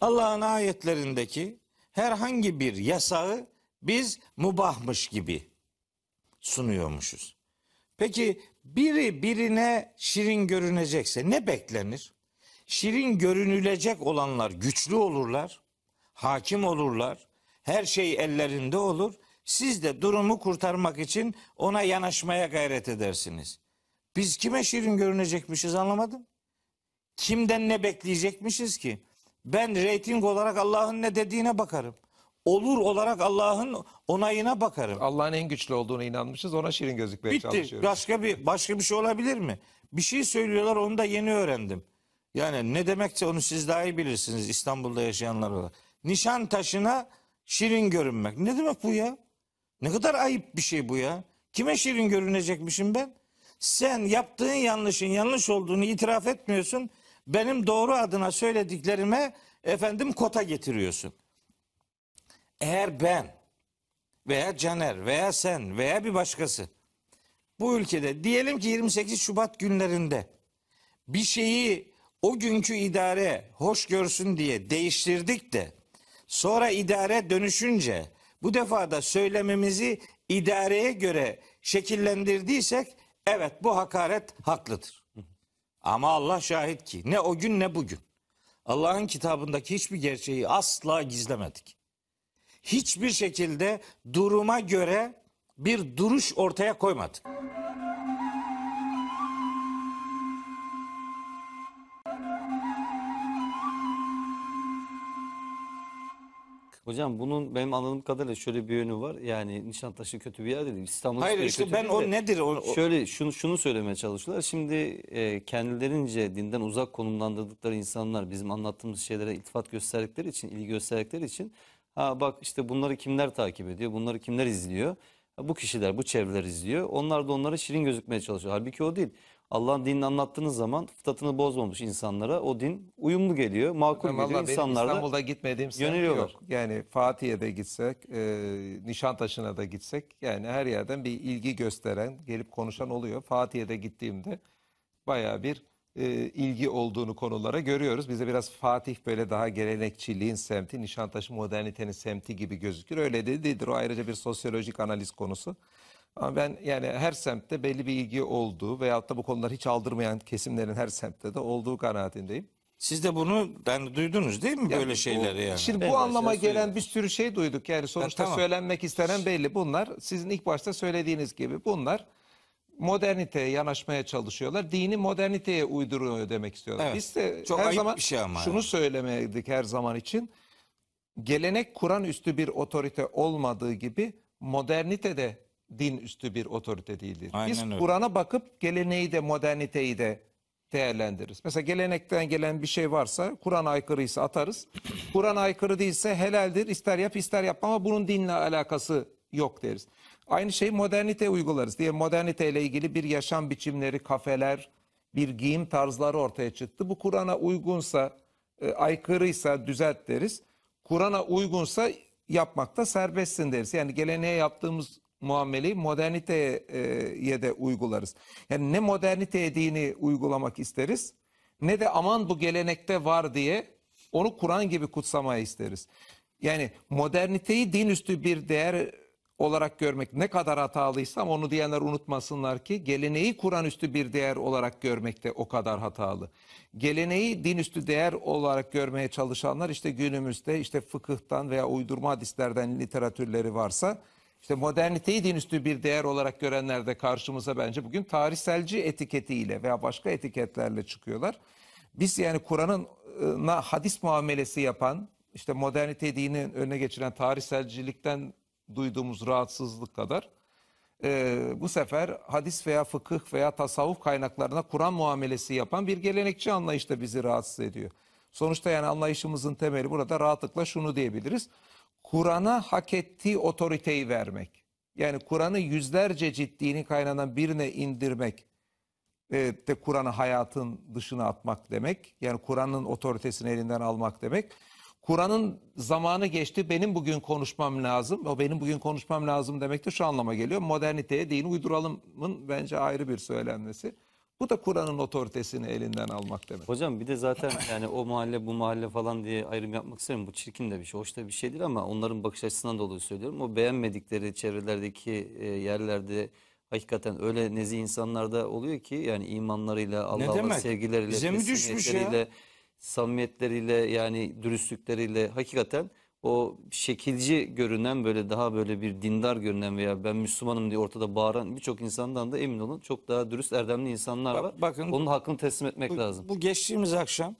Speaker 3: Allah'ın ayetlerindeki herhangi bir yasağı biz mubahmış gibi sunuyormuşuz. Peki biri birine şirin görünecekse ne beklenir? Şirin görünülecek olanlar güçlü olurlar, hakim olurlar, her şey ellerinde olur. Siz de durumu kurtarmak için ona yanaşmaya gayret edersiniz. Biz kime şirin görünecekmişiz anlamadım. Kimden ne bekleyecekmişiz ki? Ben reyting olarak Allah'ın ne dediğine bakarım olur olarak Allah'ın onayına bakarım. Allah'ın en güçlü olduğuna inanmışız. Ona şirin gözükmeye Bitti. çalışıyoruz. Başka bir başka bir şey olabilir mi? Bir şey söylüyorlar onu da yeni öğrendim. Yani ne demekse onu siz daha iyi bilirsiniz İstanbul'da yaşayanlar olarak. Nişan taşına şirin görünmek. Ne demek bu ya? Ne kadar ayıp bir şey bu ya. Kime şirin görünecekmişim ben? Sen yaptığın yanlışın yanlış olduğunu itiraf etmiyorsun. Benim doğru adına söylediklerime efendim kota getiriyorsun eğer ben veya Caner veya sen veya bir başkası bu ülkede diyelim ki 28 Şubat günlerinde bir şeyi o günkü idare hoş görsün diye değiştirdik de sonra idare dönüşünce bu defa da söylememizi idareye göre şekillendirdiysek evet bu hakaret haklıdır. Ama Allah şahit ki ne o gün ne bugün. Allah'ın kitabındaki hiçbir gerçeği asla gizlemedik hiçbir şekilde duruma göre bir duruş ortaya koymadık.
Speaker 1: Hocam bunun benim anladığım kadarıyla şöyle bir yönü var. Yani Nişantaşı kötü bir yer değil. İstanbul Hayır işte ben o nedir? O, Şöyle şunu, şunu söylemeye çalıştılar. Şimdi e, kendilerince dinden uzak konumlandırdıkları insanlar bizim anlattığımız şeylere iltifat gösterdikleri için, ilgi gösterdikleri için Ha bak işte bunları kimler takip ediyor? Bunları kimler izliyor? Ha, bu kişiler, bu çevreler izliyor. Onlar da onlara şirin gözükmeye çalışıyor. Halbuki o değil. Allah'ın dinini anlattığınız zaman fıtratını bozmamış insanlara o din uyumlu geliyor, makul Vallahi geliyor. Benim İstanbul'da
Speaker 2: gitmediğim yöneliyorlar. Yok. Yani Fatih'e de gitsek, e, Nişantaşı'na da gitsek yani her yerden bir ilgi gösteren, gelip konuşan oluyor. Fatih'e de gittiğimde bayağı bir e, ilgi olduğunu konulara görüyoruz. Bize biraz Fatih böyle daha gelenekçiliğin semti, Nişantaşı modernitenin semti gibi gözükür. Öyle de değildir. O ayrıca bir sosyolojik analiz konusu. Ama ben yani her semtte belli bir ilgi olduğu veyahut da bu konuları hiç aldırmayan kesimlerin her semtte de olduğu kanaatindeyim. Siz de bunu yani duydunuz değil mi yani böyle şeyleri yani? Şimdi bu evet, anlama gelen bir sürü şey duyduk. Yani sonuçta yani, tamam. söylenmek istenen belli. Bunlar sizin ilk başta söylediğiniz gibi bunlar moderniteye yanaşmaya çalışıyorlar. Dini moderniteye uyduruyor demek istiyorlar. Evet. Biz de Çok her zaman bir şey ama şunu yani. söylemedik her zaman için. Gelenek Kur'an üstü bir otorite olmadığı gibi modernite de din üstü bir otorite değildir. Aynen Biz Kur'an'a bakıp geleneği de moderniteyi de değerlendiririz. Mesela gelenekten gelen bir şey varsa Kur'an aykırıysa atarız. Kur'an aykırı değilse helaldir ister yap ister yapma ama bunun dinle alakası yok deriz. Aynı şeyi modernite uygularız diye modernite ile ilgili bir yaşam biçimleri, kafeler, bir giyim tarzları ortaya çıktı. Bu Kur'an'a uygunsa, e, aykırıysa düzelt deriz. Kur'an'a uygunsa yapmakta serbestsin deriz. Yani geleneğe yaptığımız muameleyi moderniteye e, de uygularız. Yani ne moderniteye dini uygulamak isteriz ne de aman bu gelenekte var diye onu Kur'an gibi kutsamayı isteriz. Yani moderniteyi din üstü bir değer olarak görmek ne kadar hatalıysam onu diyenler unutmasınlar ki geleneği Kur'an üstü bir değer olarak görmek de o kadar hatalı. Geleneği din üstü değer olarak görmeye çalışanlar işte günümüzde işte fıkıhtan veya uydurma hadislerden literatürleri varsa işte moderniteyi din üstü bir değer olarak görenler de karşımıza bence bugün tarihselci etiketiyle veya başka etiketlerle çıkıyorlar. Biz yani Kur'an'ın ıı, hadis muamelesi yapan, işte modernite dininin önüne geçiren tarihselcilikten duyduğumuz rahatsızlık kadar e, bu sefer hadis veya fıkıh veya tasavvuf kaynaklarına Kur'an muamelesi yapan bir gelenekçi anlayış da bizi rahatsız ediyor. Sonuçta yani anlayışımızın temeli burada rahatlıkla şunu diyebiliriz. Kur'an'a hak ettiği otoriteyi vermek. Yani Kur'an'ı yüzlerce ciddiğini kaynanan birine indirmek e, de Kur'an'ı hayatın dışına atmak demek. Yani Kur'an'ın otoritesini elinden almak demek. Kur'an'ın zamanı geçti benim bugün konuşmam lazım. O benim bugün konuşmam lazım demek de şu anlama geliyor. Moderniteye dini uyduralımın bence ayrı bir söylenmesi. Bu da Kur'an'ın otoritesini elinden almak demek.
Speaker 1: Hocam bir de zaten yani o mahalle bu mahalle falan diye ayrım yapmak istemiyorum. Bu çirkin de bir şey, hoş da bir şeydir ama onların bakış açısından dolayı söylüyorum. O beğenmedikleri çevrelerdeki e, yerlerde hakikaten öyle nezih insanlarda oluyor ki yani imanlarıyla, Allah'la, sevgileriyle, Bize mi düşmüş ya? samimiyetleriyle yani dürüstlükleriyle hakikaten o şekilci görünen böyle daha böyle bir dindar görünen veya ben Müslümanım diye ortada bağıran birçok insandan da emin olun çok daha dürüst erdemli insanlar var. bakın onun hakkını teslim
Speaker 3: etmek bu, lazım. Bu geçtiğimiz akşam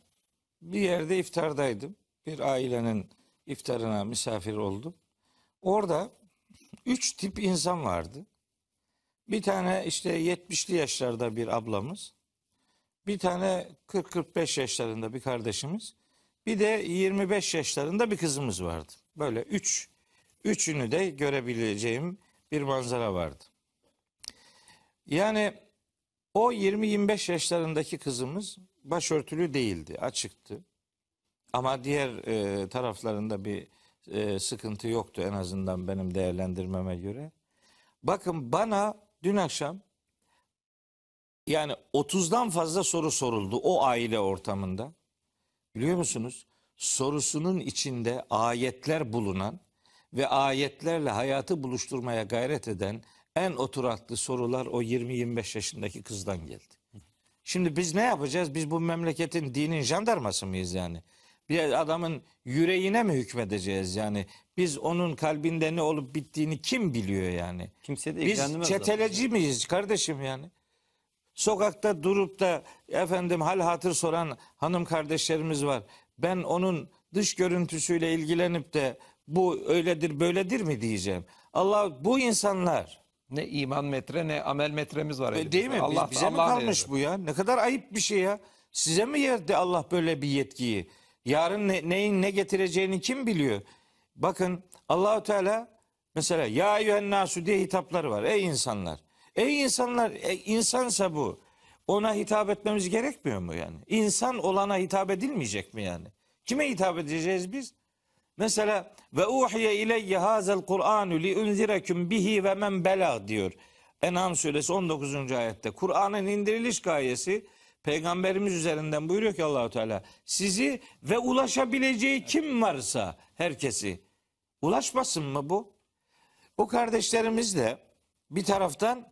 Speaker 3: bir yerde iftardaydım. Bir ailenin iftarına misafir oldum. Orada üç tip insan vardı. Bir tane işte 70'li yaşlarda bir ablamız. Bir tane 40-45 yaşlarında bir kardeşimiz. Bir de 25 yaşlarında bir kızımız vardı. Böyle üç, üçünü de görebileceğim bir manzara vardı. Yani o 20-25 yaşlarındaki kızımız başörtülü değildi, açıktı. Ama diğer e, taraflarında bir e, sıkıntı yoktu en azından benim değerlendirmeme göre. Bakın bana dün akşam yani 30'dan fazla soru soruldu o aile ortamında. Biliyor musunuz? Sorusunun içinde ayetler bulunan ve ayetlerle hayatı buluşturmaya gayret eden en oturaklı sorular o 20-25 yaşındaki kızdan geldi. Şimdi biz ne yapacağız? Biz bu memleketin dinin jandarması mıyız yani? Bir adamın yüreğine mi hükmedeceğiz yani? Biz onun kalbinde ne olup bittiğini kim biliyor yani? Kimse de Biz çeteleci miyiz kardeşim yani? Sokakta durup da efendim hal hatır soran hanım kardeşlerimiz var. Ben onun dış görüntüsüyle ilgilenip de bu öyledir böyledir mi diyeceğim. Allah bu insanlar ne iman metre ne amel metremiz var. E, değil mi? Allah, bize Allah mi kalmış bu ya? Ne kadar ayıp bir şey ya. Size mi verdi Allah böyle bir yetkiyi? Yarın ne, neyin ne getireceğini kim biliyor? Bakın Allahü Teala mesela ya eyyühen nasu diye hitapları var. Ey insanlar Ey insanlar, e, insansa bu. Ona hitap etmemiz gerekmiyor mu yani? İnsan olana hitap edilmeyecek mi yani? Kime hitap edeceğiz biz? Mesela ve uhiye ileyye hazel Kur'anu li unzirekum bihi ve men bela diyor. En'am suresi 19. ayette. Kur'an'ın indiriliş gayesi peygamberimiz üzerinden buyuruyor ki Allahu Teala sizi ve ulaşabileceği kim varsa herkesi ulaşmasın mı bu? bu kardeşlerimiz de bir taraftan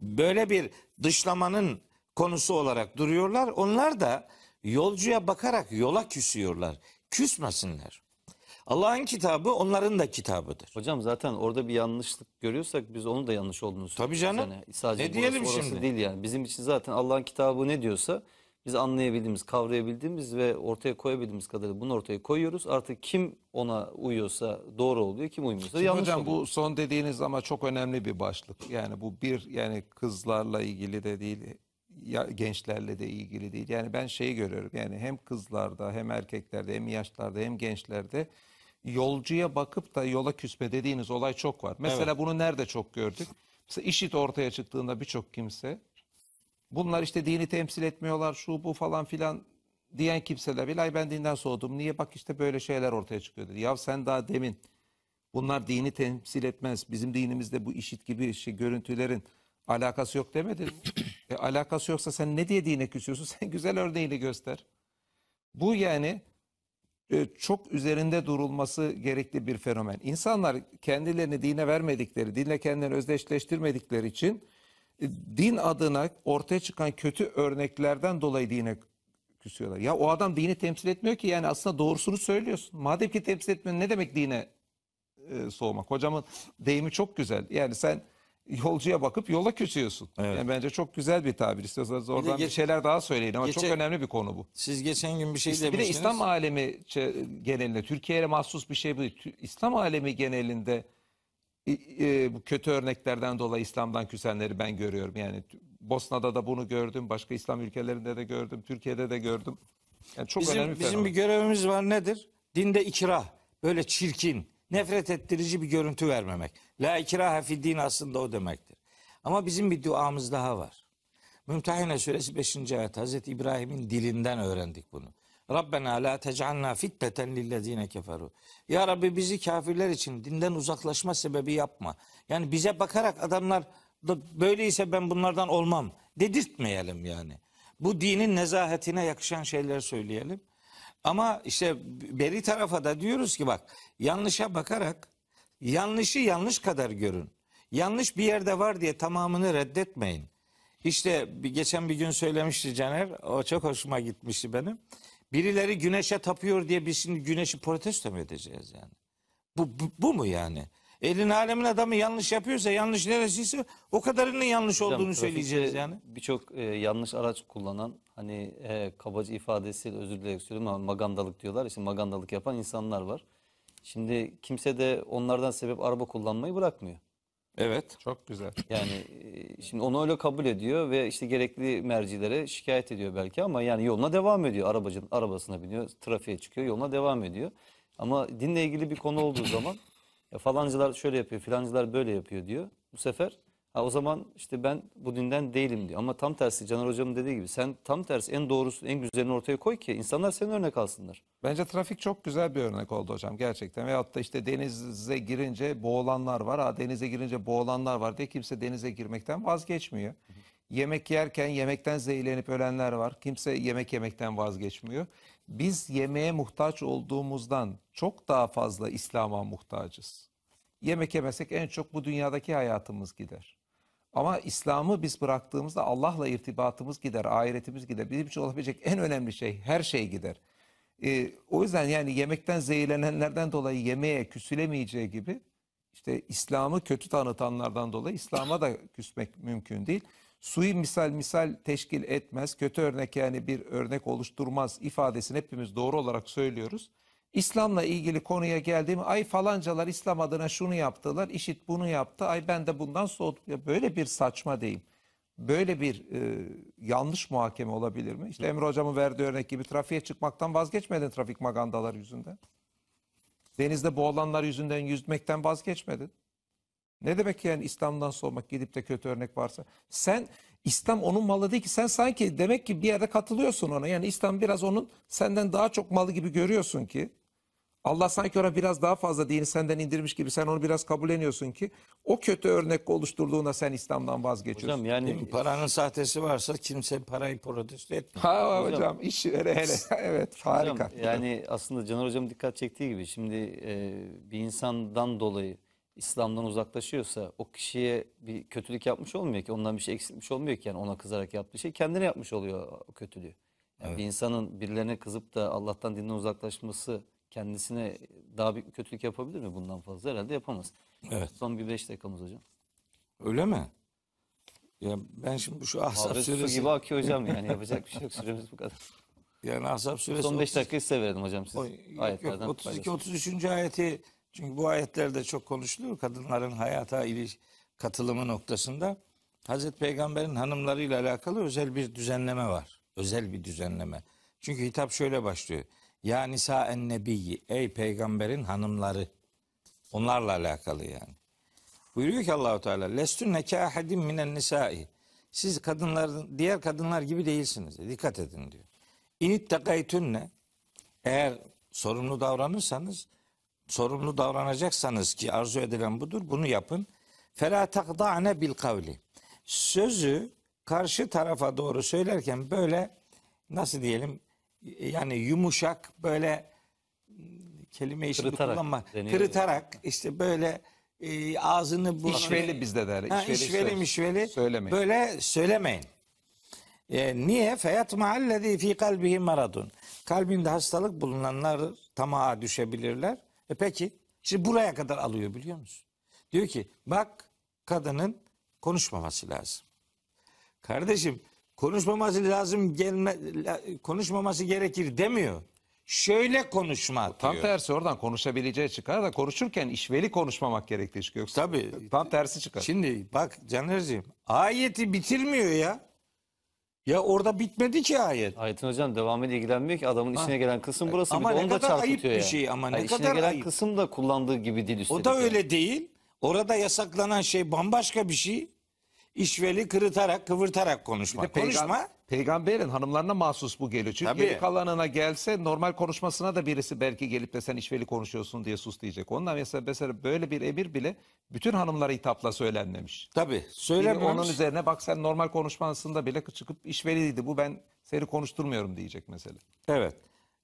Speaker 3: böyle bir dışlamanın konusu olarak duruyorlar. Onlar da yolcuya bakarak yola küsüyorlar. Küsmesinler. Allah'ın kitabı onların da kitabıdır. Hocam zaten orada bir yanlışlık görüyorsak
Speaker 1: biz onun da yanlış olduğunu söylüyoruz. Tabii canım. Yani sadece ne diyelim şimdi? değil yani. Bizim için zaten Allah'ın kitabı ne diyorsa biz anlayabildiğimiz, kavrayabildiğimiz ve ortaya koyabildiğimiz kadarı bunu ortaya koyuyoruz. Artık kim ona uyuyorsa doğru oluyor, kim uymuyorsa Şimdi yanlış hocam, oluyor. bu son dediğiniz ama çok önemli
Speaker 2: bir başlık. Yani bu bir yani kızlarla ilgili de değil, ya, gençlerle de ilgili değil. Yani ben şeyi görüyorum. Yani hem kızlarda, hem erkeklerde, hem yaşlarda, hem gençlerde yolcuya bakıp da yola küsme dediğiniz olay çok var. Mesela evet. bunu nerede çok gördük? Mesela IŞİD ortaya çıktığında birçok kimse bunlar işte dini temsil etmiyorlar şu bu falan filan diyen kimseler bile ay ben dinden soğudum niye bak işte böyle şeyler ortaya çıkıyor dedi. Ya sen daha demin bunlar dini temsil etmez bizim dinimizde bu işit gibi şey görüntülerin alakası yok demedin. e, alakası yoksa sen ne diye dine küsüyorsun sen güzel örneğini göster. Bu yani e, çok üzerinde durulması gerekli bir fenomen. İnsanlar kendilerini dine vermedikleri, dinle kendilerini özdeşleştirmedikleri için e, din adına ortaya çıkan kötü örneklerden dolayı dine küsüyorlar. Ya o adam dini temsil etmiyor ki yani aslında doğrusunu söylüyorsun. Madem ki temsil etmiyor ne demek dine e, soğumak? Hocamın deyimi çok güzel. Yani sen yolcuya bakıp yola küsüyorsun. Evet. Yani bence çok güzel bir tabir. İstiyorsanız oradan bir, bir şeyler daha söyleyin ama geçen, çok önemli bir konu bu. Siz geçen gün bir şey demiştiniz. Bir de İslam alemi genelinde, Türkiye'ye mahsus bir şey bu. İslam alemi genelinde e, bu kötü örneklerden dolayı İslam'dan küsenleri ben görüyorum. Yani Bosna'da da bunu gördüm, başka İslam ülkelerinde
Speaker 3: de gördüm, Türkiye'de de gördüm. Yani çok bizim, önemli bir Bizim bir görevimiz var nedir? Dinde ikrah, böyle çirkin, nefret ettirici bir görüntü vermemek. La ikrahe fi din aslında o demektir. Ama bizim bir duamız daha var. Mümtehine suresi 5. ayet Hazreti İbrahim'in dilinden öğrendik bunu. Rabbena la tec'alna fitneten lillezine keferu. Ya Rabbi bizi kafirler için dinden uzaklaşma sebebi yapma. Yani bize bakarak adamlar da böyleyse ben bunlardan olmam dedirtmeyelim yani. Bu dinin nezahetine yakışan şeyler söyleyelim. Ama işte beri tarafa da diyoruz ki bak yanlışa bakarak yanlışı yanlış kadar görün. Yanlış bir yerde var diye tamamını reddetmeyin. İşte geçen bir gün söylemişti Caner. O çok hoşuma gitmişti benim. Birileri güneşe tapıyor diye biz şimdi güneşi protesto mu edeceğiz yani? Bu, bu, bu mu yani? Elin alemin adamı yanlış yapıyorsa yanlış neresiyse o kadarının yanlış Hocam, olduğunu söyleyeceğiz yani.
Speaker 1: Birçok e, yanlış araç kullanan hani e, kabaca ifadesiyle özür dileyerek söylüyorum ama magandalık diyorlar. İşte magandalık yapan insanlar var. Şimdi kimse de onlardan sebep araba kullanmayı bırakmıyor. Evet. Çok güzel. Yani e, şimdi onu öyle kabul ediyor ve işte gerekli mercilere şikayet ediyor belki ama yani yoluna devam ediyor. Arabacın arabasına biniyor, trafiğe çıkıyor, yoluna devam ediyor. Ama dinle ilgili bir konu olduğu zaman ya falancılar şöyle yapıyor, filancılar böyle yapıyor diyor. Bu sefer Ha, o zaman işte ben bu dinden değilim diyor. Ama tam tersi Caner Hocam'ın dediği gibi sen tam tersi en doğrusu en güzelini ortaya koy ki insanlar senin örnek alsınlar. Bence trafik çok güzel bir
Speaker 2: örnek oldu hocam gerçekten. Veyahut da işte denize girince boğulanlar var. Ha, denize girince boğulanlar var diye kimse denize girmekten vazgeçmiyor. Yemek yerken yemekten zehirlenip ölenler var. Kimse yemek yemekten vazgeçmiyor. Biz yemeğe muhtaç olduğumuzdan çok daha fazla İslam'a muhtacız. Yemek yemesek en çok bu dünyadaki hayatımız gider. Ama İslam'ı biz bıraktığımızda Allah'la irtibatımız gider, ahiretimiz gider. Bizim için olabilecek en önemli şey, her şey gider. E, o yüzden yani yemekten zehirlenenlerden dolayı yemeğe küsülemeyeceği gibi işte İslam'ı kötü tanıtanlardan dolayı İslam'a da küsmek mümkün değil. Suyu misal misal teşkil etmez, kötü örnek yani bir örnek oluşturmaz ifadesini hepimiz doğru olarak söylüyoruz. İslam'la ilgili konuya geldiğim ay falancalar İslam adına şunu yaptılar, işit bunu yaptı, ay ben de bundan soğudum. Ya böyle bir saçma diyeyim, Böyle bir e, yanlış muhakeme olabilir mi? İşte Emre Hocam'ın verdiği örnek gibi trafiğe çıkmaktan vazgeçmedin trafik magandalar yüzünden. Denizde boğulanlar yüzünden yüzmekten vazgeçmedin. Ne demek yani İslam'dan soğumak gidip de kötü örnek varsa? Sen İslam onun malı değil ki sen sanki demek ki bir yerde katılıyorsun ona. Yani İslam biraz onun senden daha çok malı gibi görüyorsun ki. Allah sanki ona biraz daha fazla dini senden indirmiş gibi sen onu biraz kabulleniyorsun ki o kötü örnek
Speaker 3: oluşturduğuna
Speaker 1: sen İslam'dan vazgeçiyorsun. Hocam
Speaker 3: yani paranın sahtesi varsa kimse parayı protesto etmiyor. Ha hocam, hocam iş hele
Speaker 1: hele evet harika. Hocam, yani aslında Caner hocam dikkat çektiği gibi şimdi e, bir insandan dolayı İslam'dan uzaklaşıyorsa o kişiye bir kötülük yapmış olmuyor ki ondan bir şey eksiltmiş olmuyor ki yani ona kızarak yaptığı şey kendine yapmış oluyor o kötülüğü. Yani evet. Bir insanın birilerine kızıp da Allah'tan dinden uzaklaşması kendisine daha bir kötülük yapabilir mi bundan fazla? Herhalde yapamaz. Evet. Son bir beş dakikamız hocam.
Speaker 3: Öyle mi? Ya ben şimdi şu Ahzab Abi, süresi... gibi akıyor hocam yani yapacak bir şey
Speaker 1: yok süremiz bu kadar. Yani Ahzab suresi... Son beş dakikayı size
Speaker 3: verelim hocam siz. O, 32-33. ayeti çünkü bu ayetlerde çok konuşuluyor kadınların hayata iliş katılımı noktasında. Hazreti Peygamber'in hanımlarıyla alakalı özel bir düzenleme var. Özel bir düzenleme. Çünkü hitap şöyle başlıyor. Yani nisa en nebiyyi. Ey peygamberin hanımları. Onlarla alakalı yani. Buyuruyor ki Allahu Teala lestunne kahedim minen nisai. Siz kadınların diğer kadınlar gibi değilsiniz. E, dikkat edin diyor. İnittekaytunne eğer sorumlu davranırsanız sorumlu davranacaksanız ki arzu edilen budur bunu yapın. Fela takdane bil kavli. Sözü karşı tarafa doğru söylerken böyle nasıl diyelim ee, yani yumuşak böyle hmm, kelimeyi işini kullanmak kırıtarak yani. işte böyle e, ağzını bu işveli bizde der. Ha, işveli işveli, işveli söylemeyin. böyle söylemeyin. E, niye? Feyat maallezi fi kalbihi maradun. Kalbinde hastalık bulunanlar tamağa düşebilirler. E peki şimdi buraya kadar alıyor biliyor musun? Diyor ki bak kadının konuşmaması lazım. Kardeşim konuşmaması lazım gelme konuşmaması gerekir demiyor. Şöyle konuşma diyor. Tam tersi oradan
Speaker 2: konuşabileceği çıkar da konuşurken işveli konuşmamak gerektiği çıkıyor. Yoksa Tabii. Tam tersi çıkar. Şimdi
Speaker 1: bak Caner'ciğim ayeti bitirmiyor ya. Ya orada bitmedi ki ayet. Aytin hocam devamıyla ilgilenmiyor ki adamın işine gelen kısım burası. Ama bir ne kadar ayıp çarpıtıyor bir şey, ama ne Ay, işine kadar gelen
Speaker 3: kısım da kullandığı gibi değil üstelik. O da yani. öyle değil. Orada yasaklanan şey bambaşka bir şey işveli kırıtarak, kıvırtarak konuşma. peygam- konuşma. Peygamberin hanımlarına mahsus bu geliyor. Çünkü Tabii. geri
Speaker 2: kalanına gelse normal konuşmasına da birisi belki gelip de sen işveli konuşuyorsun diye sus diyecek. Ondan mesela, mesela böyle bir emir bile bütün hanımlara hitapla söylenmemiş. Tabii. Biri onun üzerine bak sen normal konuşmasında bile çıkıp işveliydi bu ben seni konuşturmuyorum diyecek mesela.
Speaker 3: Evet.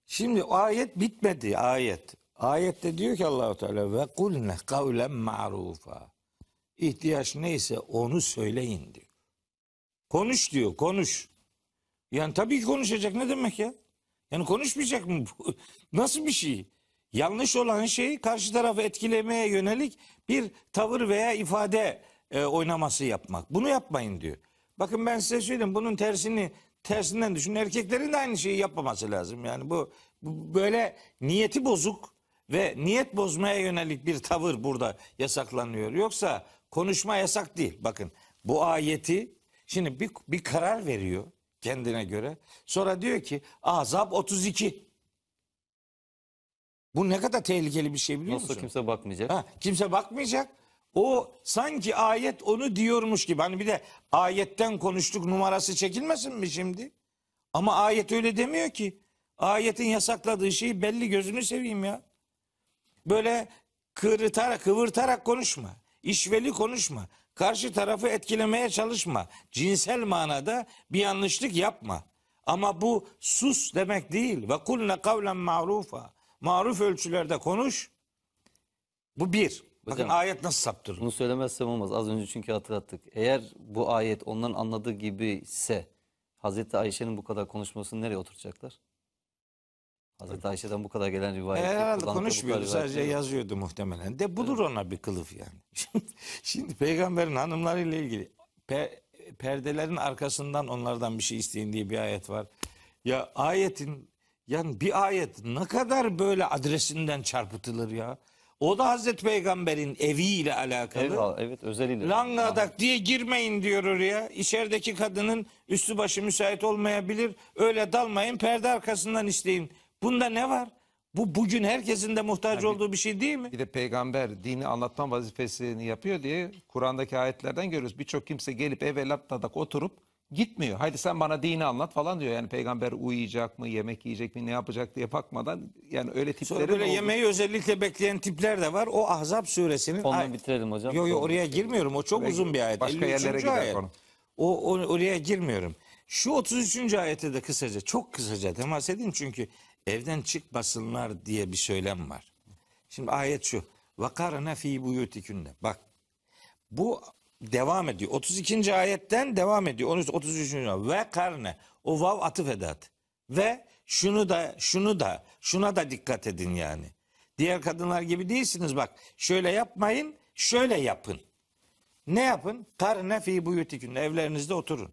Speaker 3: Şimdi o ayet bitmedi ayet. Ayette diyor ki Allahu Teala ve kulne kavlen ma'rufa ihtiyaç neyse onu söyleyin diyor. Konuş diyor konuş. Yani tabii ki konuşacak ne demek ya? Yani konuşmayacak mı? Nasıl bir şey? Yanlış olan şey karşı tarafı etkilemeye yönelik bir tavır veya ifade e, oynaması yapmak. Bunu yapmayın diyor. Bakın ben size söyleyeyim bunun tersini tersinden düşünün. Erkeklerin de aynı şeyi yapmaması lazım. Yani bu, bu böyle niyeti bozuk ve niyet bozmaya yönelik bir tavır burada yasaklanıyor. Yoksa Konuşma yasak değil. Bakın bu ayeti şimdi bir, bir karar veriyor kendine göre. Sonra diyor ki azap 32. Bu ne kadar tehlikeli bir şey biliyor Nasıl musun? kimse bakmayacak? Ha, kimse bakmayacak. O sanki ayet onu diyormuş gibi. Hani bir de ayetten konuştuk numarası çekilmesin mi şimdi? Ama ayet öyle demiyor ki. Ayetin yasakladığı şeyi belli gözünü seveyim ya. Böyle kırıtarak, kıvırtarak konuşma. İşveli konuşma. Karşı tarafı etkilemeye çalışma. Cinsel manada bir yanlışlık yapma. Ama bu sus demek değil. Ve kulne kavlen marufa. Maruf ölçülerde konuş. Bu bir. Bakın Hocam,
Speaker 1: ayet nasıl saptırılır? Bunu söylemezsem olmaz. Az önce çünkü hatırlattık. Eğer bu ayet onların anladığı gibi ise Hazreti Ayşe'nin bu kadar
Speaker 3: konuşmasını nereye oturacaklar? Hazreti Ayşe'den bu kadar gelen rivayet. Herhalde konuşmuyordu sadece rivayet. yazıyordu muhtemelen. De bulur evet. ona bir kılıf yani. Şimdi, şimdi peygamberin hanımlarıyla ilgili per perdelerin arkasından onlardan bir şey isteyin diye bir ayet var. Ya ayetin yani bir ayet ne kadar böyle adresinden çarpıtılır ya. O da Hazreti Peygamber'in eviyle alakalı. Evet, evet özelinde. Langadak diye girmeyin diyor oraya. İçerideki kadının üstü başı müsait olmayabilir. Öyle dalmayın perde arkasından isteyin. Bunda ne var? Bu bugün herkesin de muhtaç yani,
Speaker 2: olduğu bir şey değil mi? Bir de peygamber dini anlatma vazifesini yapıyor diye Kur'an'daki ayetlerden görüyoruz. Birçok kimse gelip eve laptadak oturup gitmiyor. Haydi sen bana dini anlat falan diyor. Yani peygamber uyuyacak mı, yemek yiyecek mi, ne yapacak diye bakmadan yani öyle tiplerin Sonra böyle yemeği
Speaker 3: özellikle bekleyen tipler de var. O Ahzab suresinin Ondan ay- bitirelim hocam. Yok yok oraya girmiyorum. O çok oraya, uzun bir ayet. Başka yerlere gider ayet. O, o oraya girmiyorum. Şu 33. ayete de kısaca çok kısaca temas edin çünkü evden çıkmasınlar diye bir söylem var. Şimdi ayet şu. Vakarne fi buyutikunne. Bak bu devam ediyor. 32. ayetten devam ediyor. 13 33. ve karne. O vav atıf edat. Ve şunu da şunu da şuna da dikkat edin yani. Diğer kadınlar gibi değilsiniz bak. Şöyle yapmayın, şöyle yapın. Ne yapın? Karne fi buyutikunne. Evlerinizde oturun.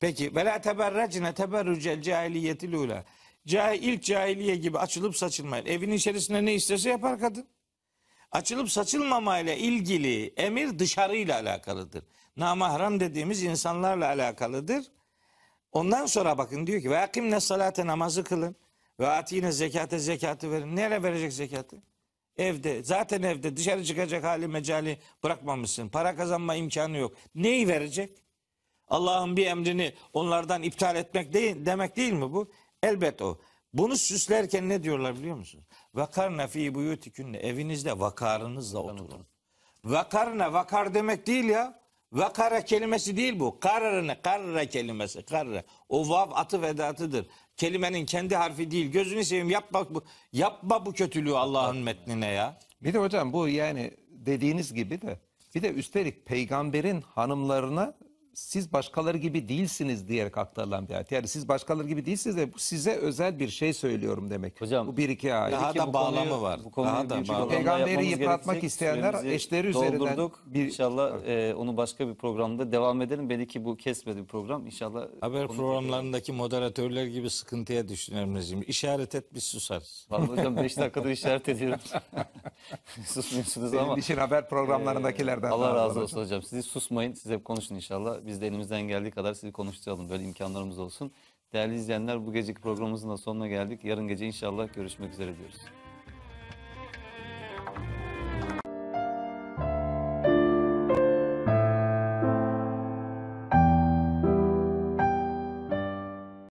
Speaker 3: Peki ve la teberracne teberrucel cahiliyetil ula. Cahil, ilk cahiliye gibi açılıp saçılmayla. Evin içerisinde ne istese yapar kadın. Açılıp saçılmamayla ilgili emir dışarıyla alakalıdır. Namahram dediğimiz insanlarla alakalıdır. Ondan sonra bakın diyor ki ve akimne salate namazı kılın ve atine zekate zekatı verin. Nereye verecek zekatı? Evde. Zaten evde. Dışarı çıkacak hali mecali bırakmamışsın. Para kazanma imkanı yok. Neyi verecek? Allah'ın bir emrini onlardan iptal etmek değil, demek değil mi bu? Elbet o. Bunu süslerken ne diyorlar biliyor musunuz? Vakarna fi buyutikünle Evinizde vakarınızla oturun. Vakarna vakar demek değil ya. Vakara kelimesi değil bu. Kararına karara kelimesi. Karara. O vav atı vedatıdır. Kelimenin kendi harfi değil. Gözünü seveyim yapma bu, yapma bu kötülüğü Allah'ın metnine ya. Bir de hocam bu yani dediğiniz gibi de bir de üstelik
Speaker 2: peygamberin hanımlarına siz başkaları gibi değilsiniz diyerek aktarılan bir ayet. Yani siz başkaları gibi değilsiniz de bu size özel bir şey söylüyorum demek. Hocam, bu bir iki ayet. Daha da bağlama konuyu, var. Bu daha da bağlama. bağlamı Peygamberi yıpratmak isteyenler eşleri üzerinden.
Speaker 1: Bir, İnşallah e, onu başka bir programda devam edelim. Belki bu kesmedi bir program. İnşallah. Haber programlarındaki edelim.
Speaker 3: moderatörler gibi sıkıntıya düştün İşaret et biz susarız. Vallahi hocam 5 dakikada işaret ediyorum.
Speaker 2: Susmuyorsunuz Benim ama. Benim için haber programlarındakilerden. E, Allah
Speaker 3: razı olsun hocam.
Speaker 1: Siz susmayın. Siz hep konuşun inşallah. Biz de elimizden geldiği kadar sizi konuşturalım. Böyle imkanlarımız olsun. Değerli izleyenler bu geceki programımızın da sonuna geldik. Yarın gece inşallah görüşmek üzere diyoruz.